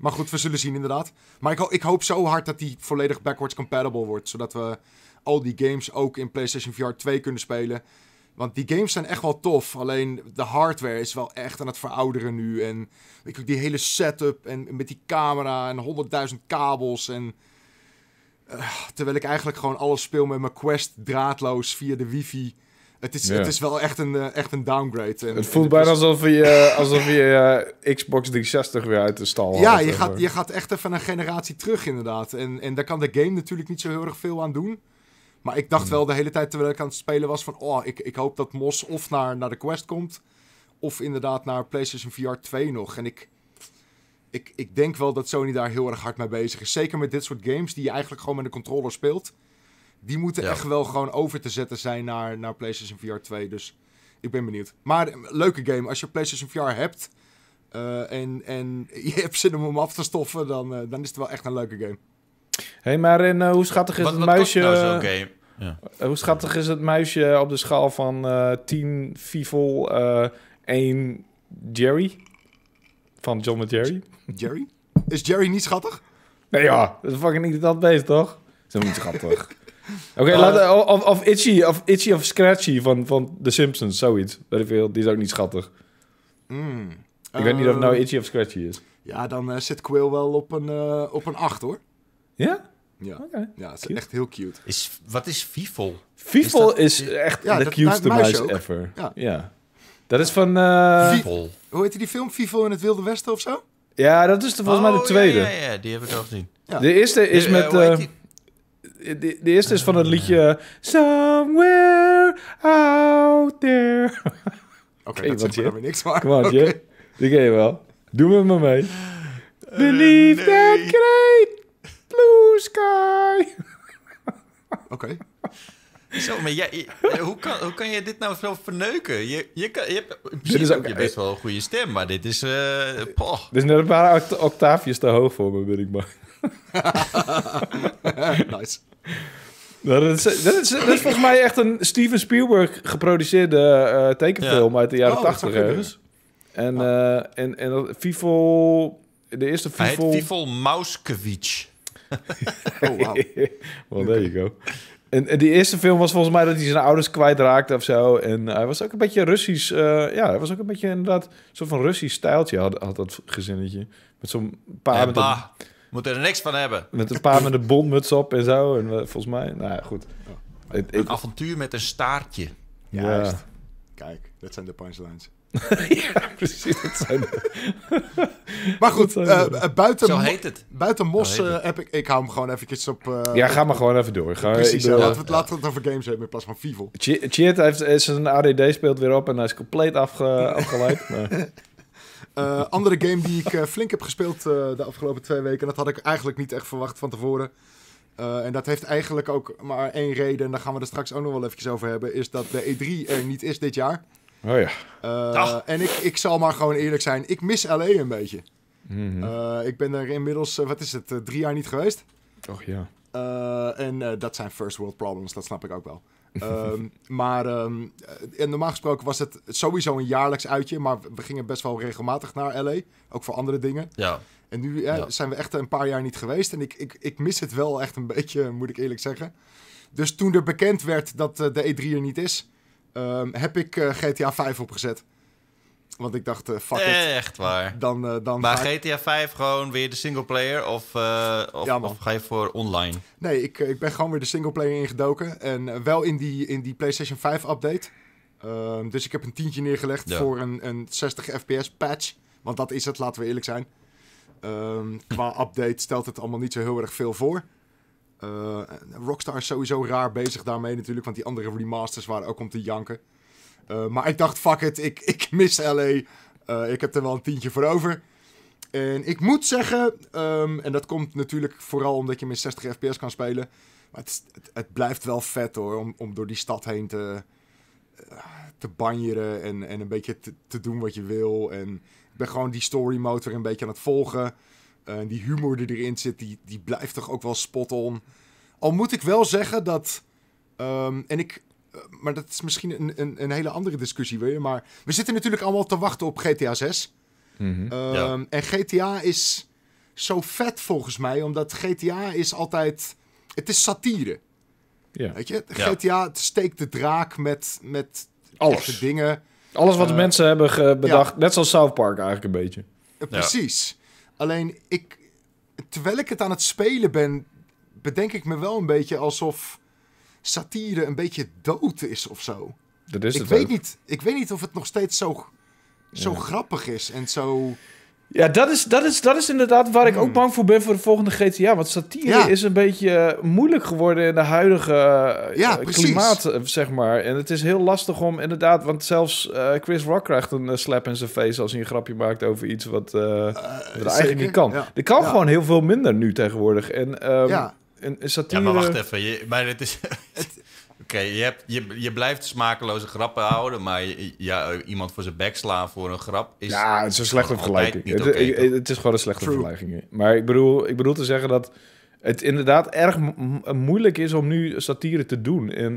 Speaker 4: Maar goed, we zullen zien inderdaad. Maar ik, ik hoop zo hard dat die volledig backwards compatible wordt. Zodat we al die games ook in PlayStation VR 2 kunnen spelen. Want die games zijn echt wel tof. Alleen de hardware is wel echt aan het verouderen nu. En ik je, die hele setup en met die camera en 100.000 kabels. En, eh, terwijl ik eigenlijk gewoon alles speel met mijn Quest draadloos via de wifi. Het is, het is wel echt een, eh, echt een downgrade. het voelt bijna alsof je, eh, alsof
Speaker 1: je Xbox 360 weer uit de stal Ja, je gaat, je
Speaker 4: gaat echt even een generatie terug inderdaad. En, en daar kan de game natuurlijk niet zo heel erg veel aan doen. Maar ik dacht mm. wel de hele tijd terwijl ik aan het spelen was van... Oh, ik, ik hoop dat Mos of naar, naar de Quest komt... of inderdaad naar PlayStation VR 2 nog. En ik, ik, ik denk wel dat Sony daar heel erg hard mee bezig is. Zeker met dit soort games die je eigenlijk gewoon met een controller speelt. Die moeten echt wel gewoon over te zetten zijn naar, naar PlayStation VR 2. Dus ik ben benieuwd. Maar eh, leuke game. Als je PlayStation VR hebt... Eh, en, en je hebt zin om hem af te stoffen, dan, eh, dan is het wel echt een leuke game
Speaker 1: hey, maar eh, hoe schattig is het wat muisje... Nou ja. Eh, hoe schattig is het muisje op de schaal van 10 eh, Fievel, 1 Jerry? Van John met Jerry. Jerry? Is Jerry niet schattig? Nee ja, dat is fucking niet dat beest, toch? Dat is niet schattig. Oké, okay, of, of, Itchy, of Itchy of Scratchy van, van The Simpsons, zoiets. Weet ik veel, die is ook niet schattig.
Speaker 4: Hmm, ik weet niet of nou Itchy of Scratchy is. Ja, dan zit Quill wel op een, op een 8, hoor. Ja? Ja, ja het is echt heel cute. Is, wat is Fifo? Fifo is, echt de cutest muis, ever. Ja.
Speaker 1: ja. Dat is van... Uh...
Speaker 4: Hoe heet die film? Fifo in het Wilde Westen of zo?
Speaker 1: Ja, dat is de, volgens mij de oh, tweede. Ja, ja, ja,
Speaker 3: die
Speaker 4: heb ik al gezien.
Speaker 1: De eerste is eh, met... Eh, de, eerste is van het liedje... Somewhere out there. Oké, okay, dat zegt we niks, maar... Kom on, okay. Die ken je wel. Doe met maar mee. Believe liefde
Speaker 2: nee. Blue Sky. Oké.
Speaker 3: Okay. Zo, maar jij, hoe, kan, hoe kan je dit nou zo verneuken? Je, je, kan, je hebt dit is ook, je best wel een goede stem, maar dit is... Uh, dit
Speaker 1: is net een paar oct te hoog voor me, ben ik maar. nice. Nou, dat is, dat is, dat, is, volgens mij echt een Steven Spielberg geproduceerde uh, tekenfilm uit de jaren oh, 80 ergens. Dus. En, oh. uh, en, en, dat Vivo... De eerste Vivo... Hij heet Vivo
Speaker 3: Mauskewitsch.
Speaker 1: oh, wow. well, there you go. En, en, die eerste film was volgens mij dat hij zijn ouders kwijtraakte of zo. En eh, hij was ook een beetje Russisch. Eh, ja, hij was ook een beetje inderdaad. Een soort van Russisch stijltje had, had dat gezinnetje. Met zo'n paar. Eh, met een,
Speaker 3: moet er niks van
Speaker 1: hebben. Met een paar met een bommuts op en zo. En volgens mij. Nou ja, goed. Oh. een avontuur
Speaker 3: met een staartje. Ja, juist. Kijk, dat zijn de punchlines. ja,
Speaker 1: precies. Dat zijn...
Speaker 4: maar goed, eh, eh, buiten, Zo heet het. buiten Mos heb ik... Ik hou hem gewoon eventjes op... Eh, ja, ga maar gewoon even door. Ga, precies, laten, we, het, laten over games hebben in plaats van Vivo.
Speaker 1: Cheert heeft zijn ADD speelt weer op en hij is compleet afgeleid.
Speaker 4: maar... andere game die ik flink heb gespeeld de afgelopen twee weken. Dat had ik eigenlijk niet echt verwacht van tevoren. en dat heeft eigenlijk ook maar één reden. En daar gaan we er straks ook nog wel even over hebben. Is dat de E3 er niet is dit jaar. Oh ja. Uh, en ik, ik zal maar gewoon eerlijk zijn. Ik mis LA een beetje. Mhm. Eh, ik ben er inmiddels, eh, wat is het, drie jaar niet geweest. Och ja. en dat zijn first world problems, dat snap ik ook wel. Ehm, maar um, en normaal gesproken was het sowieso een jaarlijks uitje. Maar we gingen best wel regelmatig naar LA. Ook voor andere dingen. Ja. En nu ja. zijn we echt een paar jaar niet geweest. En ik, ik, ik mis het wel echt een beetje, moet ik eerlijk zeggen. Dus toen er bekend werd dat de E3 er niet is. Ehm, heb ik eh, GTA 5 opgezet. Want ik dacht, uh,
Speaker 3: fuck Echt it. waar. Dan, eh, dan maar GTA 5 gewoon weer de singleplayer of, of, ja, of, ga je voor online?
Speaker 4: Nee, ik, ik ben gewoon weer de singleplayer ingedoken. En wel in die, in die PlayStation 5 update. Ehm, dus ik heb een tientje neergelegd voor een, een 60 fps patch. Want dat is het, laten we eerlijk zijn. Ehm, qua update stelt het allemaal niet zo heel erg veel voor. Eh, Rockstar is sowieso raar bezig daarmee natuurlijk, want die andere remasters waren ook om te janken. Eh, maar ik dacht, fuck it, ik, ik mis LA. Eh, ik heb er wel een tientje voor over. En ik moet zeggen, ehm, en dat komt natuurlijk vooral omdat je met 60 fps kan spelen. Maar het, het, blijft wel vet hoor, om, om door die stad heen te, te banjeren en, en een beetje te, doen wat je wil. En ik ben gewoon die story motor een beetje aan het volgen. En die humor die erin zit, die, die blijft toch ook wel spot on. Al moet ik wel zeggen dat. Ehm, en ik. Eh, maar dat is misschien een, een, een hele andere discussie, wil je? Maar we zitten natuurlijk allemaal te wachten op GTA 6.
Speaker 2: Mhm. Ehm,
Speaker 4: en GTA is zo vet volgens mij, omdat GTA is altijd. Het is satire.
Speaker 1: Ja.
Speaker 2: Weet je?
Speaker 4: GTA steekt de draak met, met Alles. dingen. Alles wat eh, mensen hebben bedacht.
Speaker 1: Net zoals South Park eigenlijk een beetje. Eh, precies.
Speaker 4: Alleen ik, terwijl ik het aan het spelen ben, bedenk ik me wel een beetje alsof satire een beetje dood is of zo. Dat is ik weet Niet, ik weet niet of het nog steeds zo, zo grappig
Speaker 1: is en zo... Ja, dat is, dat, is, dat is inderdaad waar ik ook hmm. bang voor ben voor de volgende GTA. Want satire is een beetje eh, moeilijk geworden in de huidige eh, ja, eh, klimaat, zeg maar. En het is heel lastig om inderdaad... Want zelfs Chris Rock krijgt een slap in zijn face als hij een grapje maakt over iets wat, eigenlijk niet kan. Ja. Er kan gewoon heel veel minder nu tegenwoordig. En um,
Speaker 3: satire... Ja, maar wacht even. Je, maar het is... Oké, je, je, je blijft smakeloze grappen houden, maar ja, iemand voor zijn bek slaan voor een grap is... Ja, het is een slechte vergelijking.
Speaker 1: Het, is gewoon een slechte vergelijking. Maar ik bedoel, ik bedoel te zeggen dat het inderdaad erg moeilijk is om nu satire te doen. En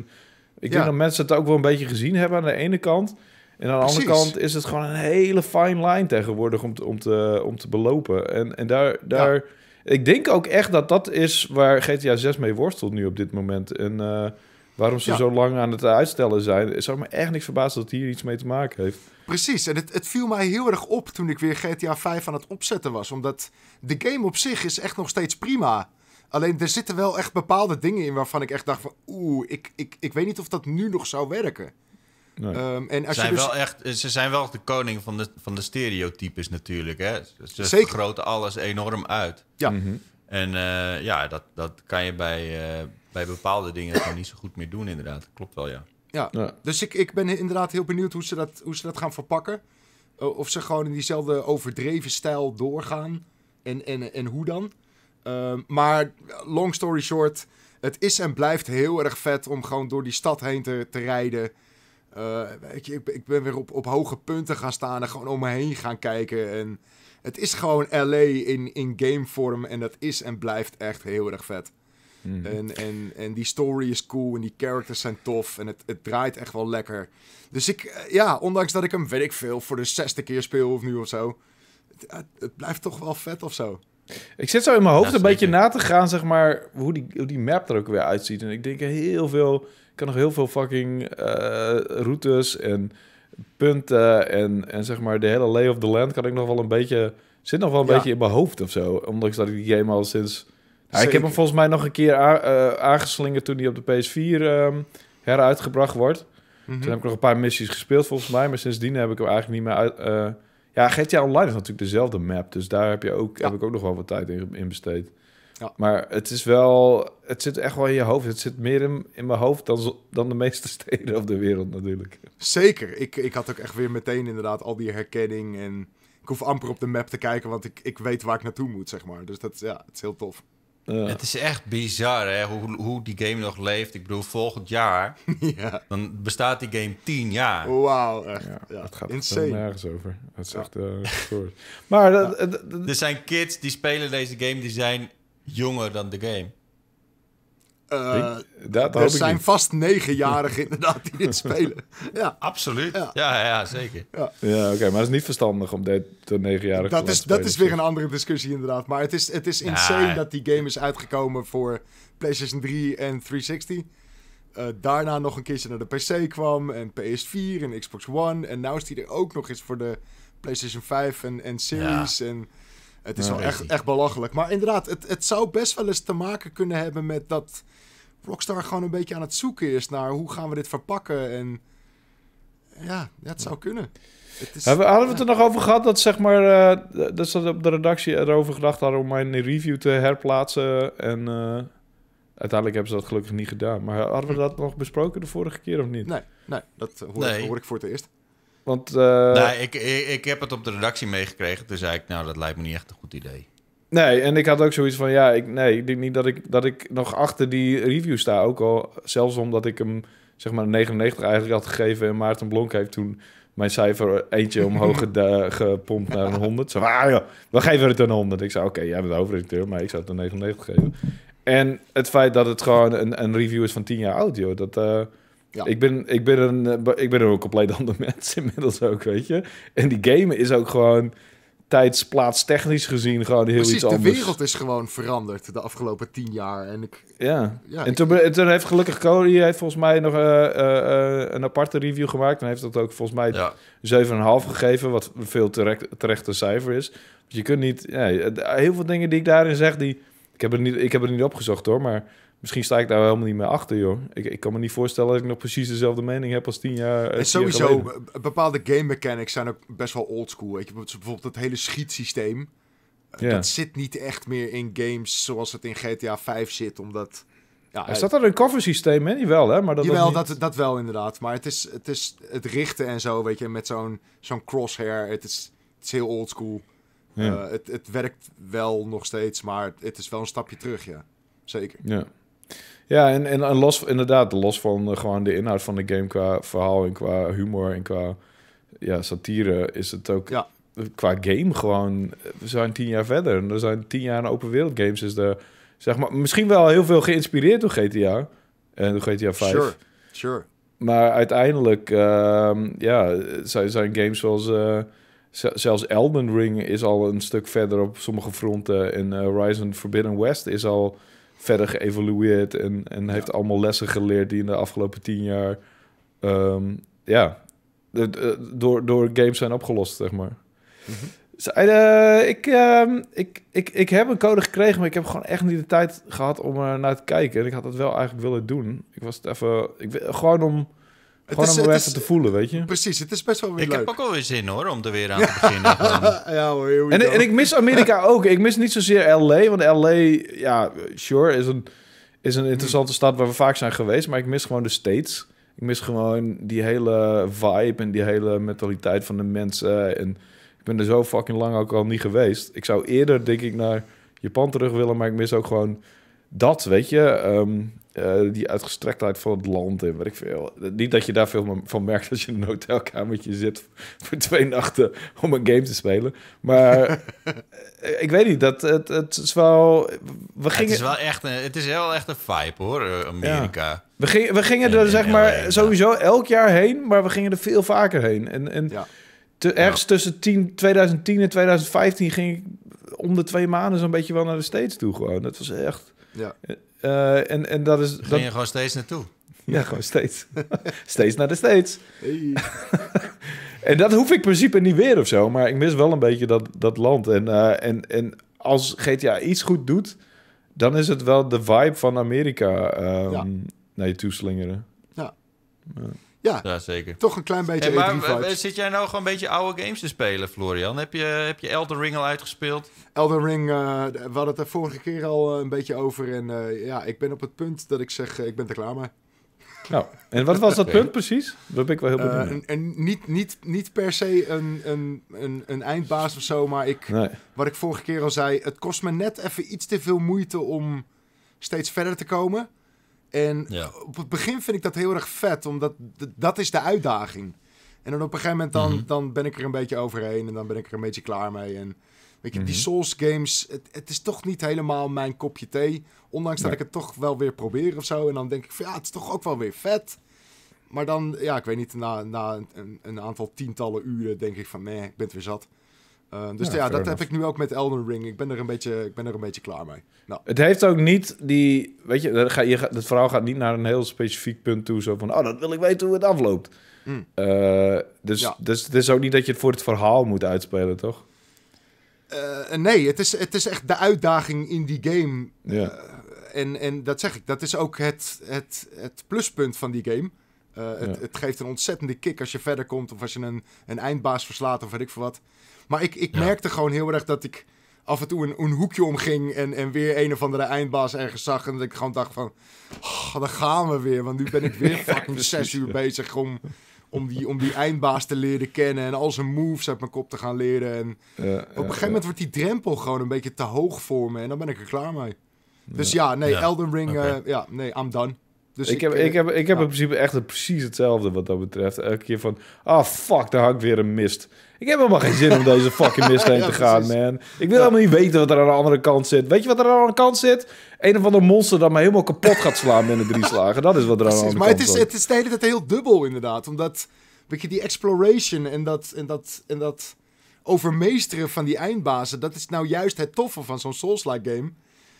Speaker 1: ik ja. denk dat mensen het ook wel een beetje gezien hebben aan de ene kant. En aan de andere kant is het gewoon een hele fine line tegenwoordig om te, om te, om te belopen. En, en daar, daar ik denk ook echt dat dat is waar GTA 6 mee worstelt nu op dit moment. En eh, waarom ze zo lang aan het uitstellen zijn. Het zou me echt niks verbazen dat hier iets mee te maken heeft. Precies, en het, het, viel mij heel
Speaker 4: erg op toen ik weer GTA 5 aan het opzetten was. Omdat de game op zich is echt nog steeds prima. Alleen er zitten wel echt bepaalde dingen in waarvan ik echt dacht van... Oeh, ik, ik, ik weet niet of dat nu nog zou werken.
Speaker 3: Ehm, en zijn dus wel echt, ze zijn wel de koning van de, van de stereotypes natuurlijk. Hè? Ze Zeker. alles enorm uit. Ja. Mhm. En eh, ja, dat, dat kan je bij, eh, bij bepaalde dingen gewoon niet zo goed meer doen inderdaad. Klopt wel, ja.
Speaker 4: Ja, dus ik, ik ben inderdaad heel benieuwd hoe ze dat, hoe ze dat gaan verpakken. of ze gewoon in diezelfde overdreven stijl doorgaan. En, en, en hoe dan? Ehm, maar long story short, het is en blijft heel erg vet om gewoon door die stad heen te, te rijden weet eh, ik, ik, ben weer op, op hoge punten gaan staan en gewoon om me heen gaan kijken. En het is gewoon LA in, in vorm en dat is en blijft echt heel erg vet. Mhm. En, en, en die story is cool en die characters zijn tof en het, het draait echt wel lekker. Dus ik, eh, ja, ondanks dat ik hem, weet ik veel, voor de zesde keer speel of
Speaker 1: nu of zo. Het, eh,
Speaker 4: blijft toch wel vet of zo.
Speaker 1: Ik zit zo in mijn hoofd een beetje na te gaan, zeg maar, hoe die, hoe die map er ook weer uitziet. En ik denk heel veel kan nog heel veel fucking eh, routes en punten en, en zeg maar de hele lay of the land kan ik nog wel een beetje... Zit nog wel een beetje in mijn hoofd of zo. Ondanks dat ik die game al sinds... ik heb hem volgens mij nog een keer eh, aangeslingerd toen die op de PS4 um, ehm, heruitgebracht wordt. Mhm. Toen heb ik nog een paar missies gespeeld volgens mij. Maar sindsdien heb ik hem eigenlijk niet meer uit... Eh, ja, GTA Online is natuurlijk dezelfde map. Dus daar heb, je ook, heb ik ook nog wel wat tijd in, in besteed. Ja. Maar het is wel, het zit echt wel in je hoofd. Het zit meer in, mijn hoofd dan, dan de meeste steden op de wereld natuurlijk.
Speaker 4: Zeker. Ik, ik had ook echt weer meteen inderdaad al die herkenning. En ik hoef amper op de map te kijken, want ik, ik weet waar ik naartoe moet, zeg maar. Dus dat ja, het is heel tof.
Speaker 3: Ja. Het is echt bizar hè, hoe, hoe die game nog leeft. Ik bedoel, volgend jaar ja. dan bestaat die game tien jaar. Wauw, echt. Ja, Het gaat insane. nergens
Speaker 1: over. Het is echt eh,
Speaker 3: Maar eh, eh, er zijn kids die spelen deze game, die zijn jonger dan de game. Eh, dat er zijn
Speaker 4: vast negenjarigen inderdaad die dit spelen.
Speaker 3: Ja. Absoluut. Ja, ja, ja zeker. Ja,
Speaker 1: ja oké, maar het is niet verstandig om dit door negenjarigen dat te is, spelen. Dat is weer een
Speaker 4: andere discussie inderdaad. Maar het is, het is insane dat die game is uitgekomen voor PlayStation 3 en 360. Eh, daarna nog een keertje naar de PC kwam en PS4 en Xbox One. En nu is die er ook nog eens voor de PlayStation 5 en, en Series en... Het is wel echt, echt belachelijk. Maar inderdaad, het, het zou best wel eens te maken kunnen hebben met dat Rockstar gewoon een beetje aan het zoeken is naar hoe gaan we dit verpakken. En ja, dat het zou kunnen.
Speaker 1: Het hadden we, hadden we het er nog over gehad dat, zeg maar, eh, dat ze op de redactie erover gedacht hadden om mijn review te herplaatsen? En eh, uiteindelijk hebben ze dat gelukkig niet gedaan. Maar hadden we dat nog besproken de vorige keer of niet? Nee, nee
Speaker 3: dat hoor, hoor ik voor het eerst.
Speaker 1: Want, eh, Nee, nou,
Speaker 3: ik, ik, heb het op de redactie meegekregen. Toen zei ik, nou, dat lijkt me niet echt een goed idee.
Speaker 1: Nee, en ik had ook zoiets van, ja, ik, nee, ik denk niet dat ik, dat ik nog achter die review sta. Ook al, zelfs omdat ik hem, zeg maar, 99 eigenlijk had gegeven... en Maarten Blonk heeft toen mijn cijfer eentje omhoog gepompt naar een 100. Zo, ah we geven het een 100. Ik zei, oké, jij bent de hoofdredacteur, maar ik zou het een 99 geven. En het feit dat het gewoon een, een review is van 10 jaar oud, joh, dat... Eh, ik, ben, ik, ben een, eh, ik ben een compleet ander mens inmiddels ook, weet je. En die game is ook gewoon tijds, technisch gezien gewoon heel iets anders. de wereld
Speaker 4: is gewoon veranderd de afgelopen tien jaar. En ik, ja. en toen,
Speaker 1: toen, heeft gelukkig Cody heeft volgens mij nog eh, eh, een aparte review gemaakt. En heeft dat ook volgens mij 7,5 gegeven, wat veel terecht, terechte cijfer is. je kunt niet... Ja, heel veel dingen die ik daarin zeg, die... Ik heb, er niet, ik heb niet opgezocht hoor, maar Misschien sta ik daar helemaal niet meer achter, joh. Ik, ik kan me niet voorstellen dat ik nog precies dezelfde mening heb als tien jaar. Eh, en sowieso,
Speaker 4: bepaalde game mechanics zijn ook best wel oldschool. Bijvoorbeeld het hele schietsysteem. Eh, ja. Dat zit niet echt meer in games zoals het in GTA 5 zit, omdat... Ja, is dat
Speaker 1: dan een cover coversysteem in? wel, hè? Maar dat jawel,
Speaker 4: dat, dat wel inderdaad. Maar het is, het is het richten en zo, weet je, met zo'n zo'n crosshair. Het is, het is heel oldschool. Ja. Eh, het, het werkt wel nog steeds, maar het is wel een stapje terug, ja. Zeker.
Speaker 1: Ja. Ja, en, en, en, los, inderdaad, los van eh, gewoon de inhoud van de game qua verhaal en qua humor en qua ja, satire is het ook qua game gewoon. Eh, we zijn tien jaar verder en er zijn tien jaar open wereld games. Is er zeg maar misschien wel heel veel geïnspireerd door GTA en door GTA 5. Sure, sure. Maar uiteindelijk, uh, ja, zijn, zijn games zoals. Eh, zelfs Elden Ring is al een stuk verder op sommige fronten. En Horizon Forbidden West is al verder geëvolueerd en, en heeft allemaal lessen geleerd die in de afgelopen tien jaar um, ja, door, door games zijn opgelost, zeg maar. Mm ik, ehm, ik, ik, ik heb een code gekregen, maar ik heb gewoon echt niet de tijd gehad om er naar te kijken. En ik had het wel eigenlijk willen doen. Ik was het even. Ik, gewoon om
Speaker 3: gewoon het is, om het even te
Speaker 1: voelen, weet je? Precies, het is best wel weer ik heb
Speaker 3: ook alweer zin hoor, om er weer aan te beginnen. ja, en, en, ik mis
Speaker 1: Amerika ook. Ik mis niet zozeer L.A., want L.A., ja, sure, is een, is een interessante stad waar we vaak zijn geweest. Maar ik mis gewoon de States. Ik mis gewoon die hele vibe en die hele mentaliteit van de mensen. En ik ben er zo fucking lang ook al niet geweest. Ik zou eerder, denk ik, naar Japan terug willen, maar ik mis ook gewoon dat, weet je. Ehm, eh, die uitgestrektheid van het land en weet ik veel. Niet dat je daar veel van merkt als je in een hotelkamertje zit voor twee nachten om een game te spelen. Maar eh, ik weet niet, dat, het, het is wel... We gingen... het, is
Speaker 3: wel echt een, het is wel echt een vibe hoor, eh, Amerika.
Speaker 1: We, gingen we gingen er zeg maar sowieso elk jaar heen, maar we gingen er veel vaker heen. En, en te, ergens tussen 10, 2010 en 2015 ging ik om de twee maanden zo'n beetje wel naar de States toe gewoon. Dat was echt... Ja. Uh, en, en dat is. Ging
Speaker 3: dat... je gewoon steeds naartoe? Ja, gewoon
Speaker 1: steeds. steeds naar de steeds. en dat hoef ik in principe niet weer of zo. Maar ik mis wel een beetje dat, dat land. En, eh, en, en als GTA iets goed doet, dan is het wel de vibe van Amerika ehm, naar je toe slingeren. Ja. ja.
Speaker 3: Ja, zeker. Toch een klein beetje hey, maar, Zit jij nou gewoon een beetje oude games te spelen, Florian? Heb je, heb je Elden Ring al uitgespeeld?
Speaker 4: Elden Ring, uh, we hadden het er vorige keer al eh, een beetje over. En eh, ja, ik ben op het punt dat ik zeg, ik ben er klaar mee.
Speaker 1: Nou, en wat was
Speaker 4: dat punt precies? Dat ik wel heel benieuwd. Uh, en, niet, niet, niet per se een, een, een, eindbaas of zo, maar ik, wat ik vorige keer al zei, het kost me net even iets te veel moeite om steeds verder te komen. En op het begin vind ik dat heel erg vet, omdat dat is de uitdaging. En dan op een gegeven moment dan, mhm. dan ben ik er een beetje overheen en dan ben ik er een beetje klaar mee. En weet je, die mhm. Souls games, het, is toch niet helemaal mijn kopje thee. Ondanks dat ik het toch wel weer probeer of zo. En dan denk ik van ja, het is toch ook wel weer vet. Maar dan, ja, ik weet niet, na, na een, een aantal tientallen uren denk ik van nee, ik ben het weer zat.
Speaker 1: Eh, dus ja, dat heb ik
Speaker 4: nu ook met Elden Ring. Ik ben er een beetje, ik ben er een beetje klaar mee.
Speaker 1: Nou. Het heeft ook niet die. Weet je, dat, ga, je, verhaal gaat niet naar een heel specifiek punt toe. Zo van: oh, dat wil ik weten hoe het afloopt. Hmm. Eh, dus, dus het is ook niet dat je het voor het verhaal moet uitspelen, toch?
Speaker 4: Eh, nee, het is, het is echt de uitdaging in die game. Ja. en, en dat zeg ik, dat is ook het, het, het pluspunt van die game. het, het geeft een ontzettende kick als je verder komt of als je een, een eindbaas verslaat of weet ik veel wat. Maar ik, ik merkte gewoon heel erg dat ik af en toe een, een hoekje omging en, en weer een of andere eindbaas ergens zag. En dat ik gewoon dacht van, oh, daar gaan we weer. Want nu ben ik weer fucking zes uur bezig om, om, die, om die eindbaas te leren kennen. En al zijn moves uit mijn kop te gaan leren. En op een gegeven moment wordt die drempel gewoon een beetje te hoog voor me. En dan ben ik er klaar mee. Dus ja, nee, Elden Ring, eh, ja, nee, I'm done. Dus ik, heb, ik, heb, ik heb in nou. principe
Speaker 1: echt precies hetzelfde wat dat betreft. Elke keer van, ah fuck, daar hangt weer een mist. Ik heb helemaal geen zin om deze fucking mist heen te gaan, man. Ik wil helemaal niet weten wat er aan de andere kant zit. Weet je wat er aan de andere kant zit? Een of ander monster dat mij helemaal kapot gaat slaan binnen drie slagen. Dat is wat er aan de andere maar kant het is, het
Speaker 4: is de hele tijd heel dubbel, inderdaad. Omdat, weet je, die exploration en dat, en dat, en dat overmeesteren van die eindbazen... dat is nou juist het toffe van zo'n Souls-like game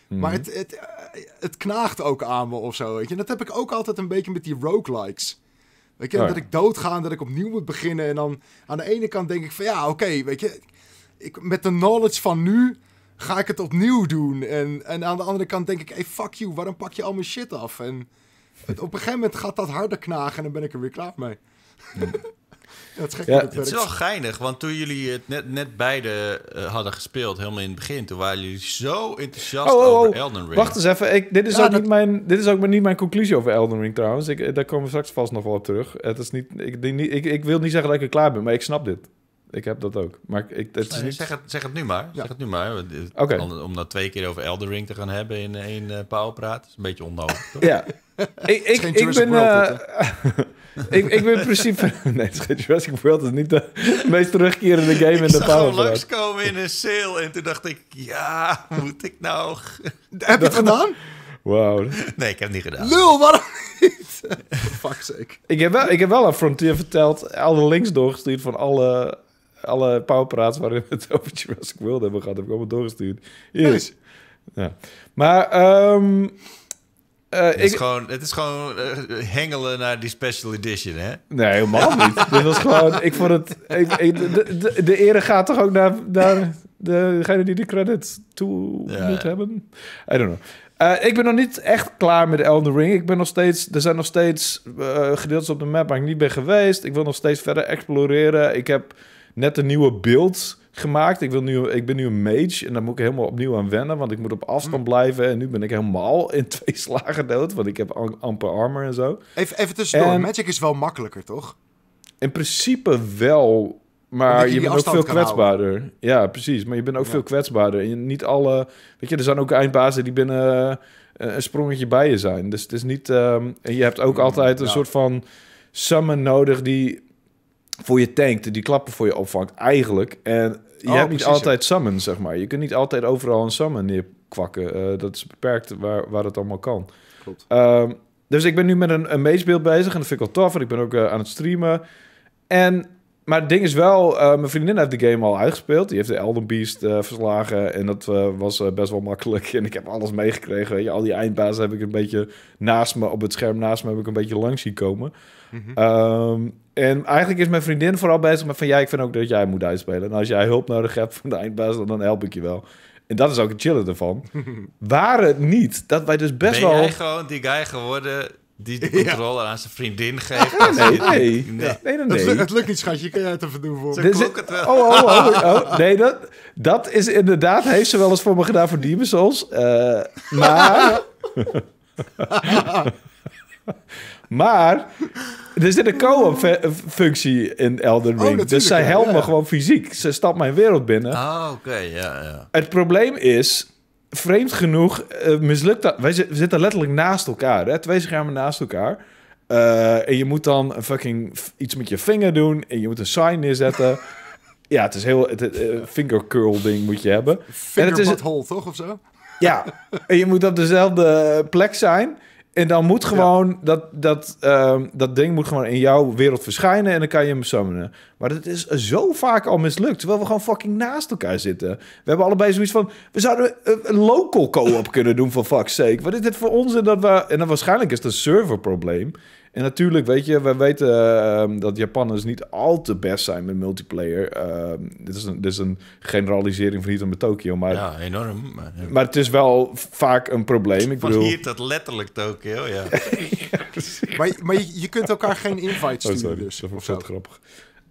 Speaker 4: maar mhm. het, eh, het, knaagt ook aan me of zo. Weet je? dat heb ik ook altijd een beetje met die roguelikes. Weet je, oh dat ik doodga en dat ik opnieuw moet beginnen. En dan aan de ene kant denk ik van ja, oké, weet je, ik, met de knowledge van nu ga ik het opnieuw doen. En, en aan de andere kant denk ik, hey, fuck you, waarom pak je al mijn shit af? En op een gegeven moment gaat dat harder knagen en dan ben ik er weer klaar mee. Het, is wel
Speaker 3: geinig, want toen jullie het net, net beide eh, hadden gespeeld, helemaal in het begin, toen waren jullie zo enthousiast oh, oh, over oh. Elden Ring. Wacht eens even, ik, dit, is ook niet
Speaker 1: mijn, dit is ook maar niet mijn conclusie over Elden Ring trouwens. Ik, eh, daar komen we straks vast nog wel op terug. Het is niet, ik, ik, ik wil niet zeggen dat ik er klaar ben, maar ik snap dit. Ik heb dat ook. Maar ik, het is niet... zeg, het,
Speaker 3: zeg het nu maar. Zeg het nu maar. Eh, om, om dat nou twee keer over Elden Ring te gaan hebben in één uh, pauwpraat. is een beetje onnodig. ja. ik, ik, ik ben... Uh, ik, ik ben in principe...
Speaker 1: Nee, Jurassic World is niet de meest terugkerende game in de Power. Ik
Speaker 3: langskomen in een sale en toen dacht ik... Ja, moet ik nou... Heb je het gedaan? Wauw. Nee, ik heb het niet gedaan. Lul, waarom niet? Fuck sake.
Speaker 1: Ik heb, wel, ik heb wel aan Frontier verteld, alle links doorgestuurd van alle, alle powerpraats waarin we het over Jurassic World hebben gehad. Heb ik allemaal doorgestuurd. Yes. Ja. Maar, ehm,
Speaker 3: eh, het, is gewoon, het is gewoon eh, hengelen naar die special edition, hè?
Speaker 1: Nee, helemaal niet. Dit was gewoon... Ik vond het... de, de, de ere gaat toch ook naar, naar degene die de credits toe moet hebben? I don't know. Eh, ik ben nog niet echt klaar met Elden Ring. Ik ben nog steeds, er zijn nog steeds gedeeltes op de map waar ik niet ben geweest. Ik wil nog steeds verder exploreren. Ik heb net een nieuwe beeld gemaakt. Ik, wil nu, ik ben nu een mage en daar moet ik helemaal opnieuw aan wennen, want ik moet op afstand mm. blijven. En nu ben ik helemaal in twee slagen dood, want ik heb amper armor en zo. Even,
Speaker 4: even tussendoor, ehm, Magic is wel makkelijker, toch?
Speaker 1: In principe wel, maar je, bent ook veel kwetsbaarder. Ja, precies. Maar je bent ook veel kwetsbaarder. je, niet alle... Weet je, er zijn ook eindbazen die binnen eh, een sprongetje bij je zijn. Dus het is niet... Ehm, en je hebt ook mm, altijd een soort van summon nodig die voor je tankt. Die klappen voor je opvangt, eigenlijk. En je hebt niet altijd ja. summon, zeg maar. Je kunt niet altijd overal een summon neerkwakken. Eh, dat is beperkt waar, waar dat allemaal kan. Klopt. Ehm, dus ik ben nu met een, een bezig en dat vind ik wel tof. En ik ben ook eh, aan het streamen. En maar het ding is wel, eh, mijn vriendin heeft de game al uitgespeeld. Die heeft de Elden Beast eh, verslagen en dat eh, was best wel makkelijk. En ik heb alles meegekregen. al die eindbazen heb ik een beetje naast me, op het scherm naast me heb ik een beetje langs zien komen. Mhm. Ehm, en eigenlijk is mijn vriendin vooral bezig met van, ja, ik vind ook dat jij moet uitspelen. En nou, als jij hulp nodig hebt van de eindbaas, dan, help ik je wel. En dat is ook het chillen ervan. Waren niet dat wij dus best wel... jij wel...
Speaker 3: gewoon die guy geworden die de aan zijn vriendin geeft. nee, nee, nee.
Speaker 1: nee. Het, lukt, niet, schatje.
Speaker 4: Kun je het even doen voor me? het wel. Oh, oh,
Speaker 1: oh, oh, Nee, dat, dat is inderdaad... Heeft ze wel eens voor me gedaan voor Demon's eh, maar... maar... Er zit een co-op functie in Elden oh, Ring. dus zij helpt me gewoon fysiek. Ze stapt mijn wereld binnen. Ah, oké. Ja, ja. Het probleem is vreemd genoeg eh, mislukt dat. Wij zitten letterlijk naast elkaar, hè? twee schermen naast elkaar. Eh, en je moet dan fucking iets met je vinger doen. En je moet een sign neerzetten. ja, het is heel. Het, eh, finger curl ding moet je hebben. Finger en het is het hole, toch? Of zo? Ja. en je moet op dezelfde plek zijn. En dan moet gewoon dat, dat, ehm, dat ding moet gewoon in jouw wereld verschijnen en dan kan je hem summonen. Maar dat is zo vaak al mislukt, terwijl we gewoon fucking naast elkaar zitten. We hebben allebei zoiets van, we zouden eh, een local co-op kunnen doen, voor fuck's sake. Wat is dit voor ons? En dat we, en dan waarschijnlijk is het een serverprobleem. En natuurlijk, weet je, we weten eh, ehm, dat Japanners niet al te best zijn met multiplayer. Ehm, dit, is een, dit is een generalisering van niet om met Tokio, maar... Ja,
Speaker 3: enorm. Maar,
Speaker 1: maar, het is wel vaak een probleem. Ik van bedoel... hier
Speaker 3: dat letterlijk Tokio, ja.
Speaker 1: maar maar je, kunt elkaar geen invite oh, sturen, dus.
Speaker 3: Dat vond ik grappig.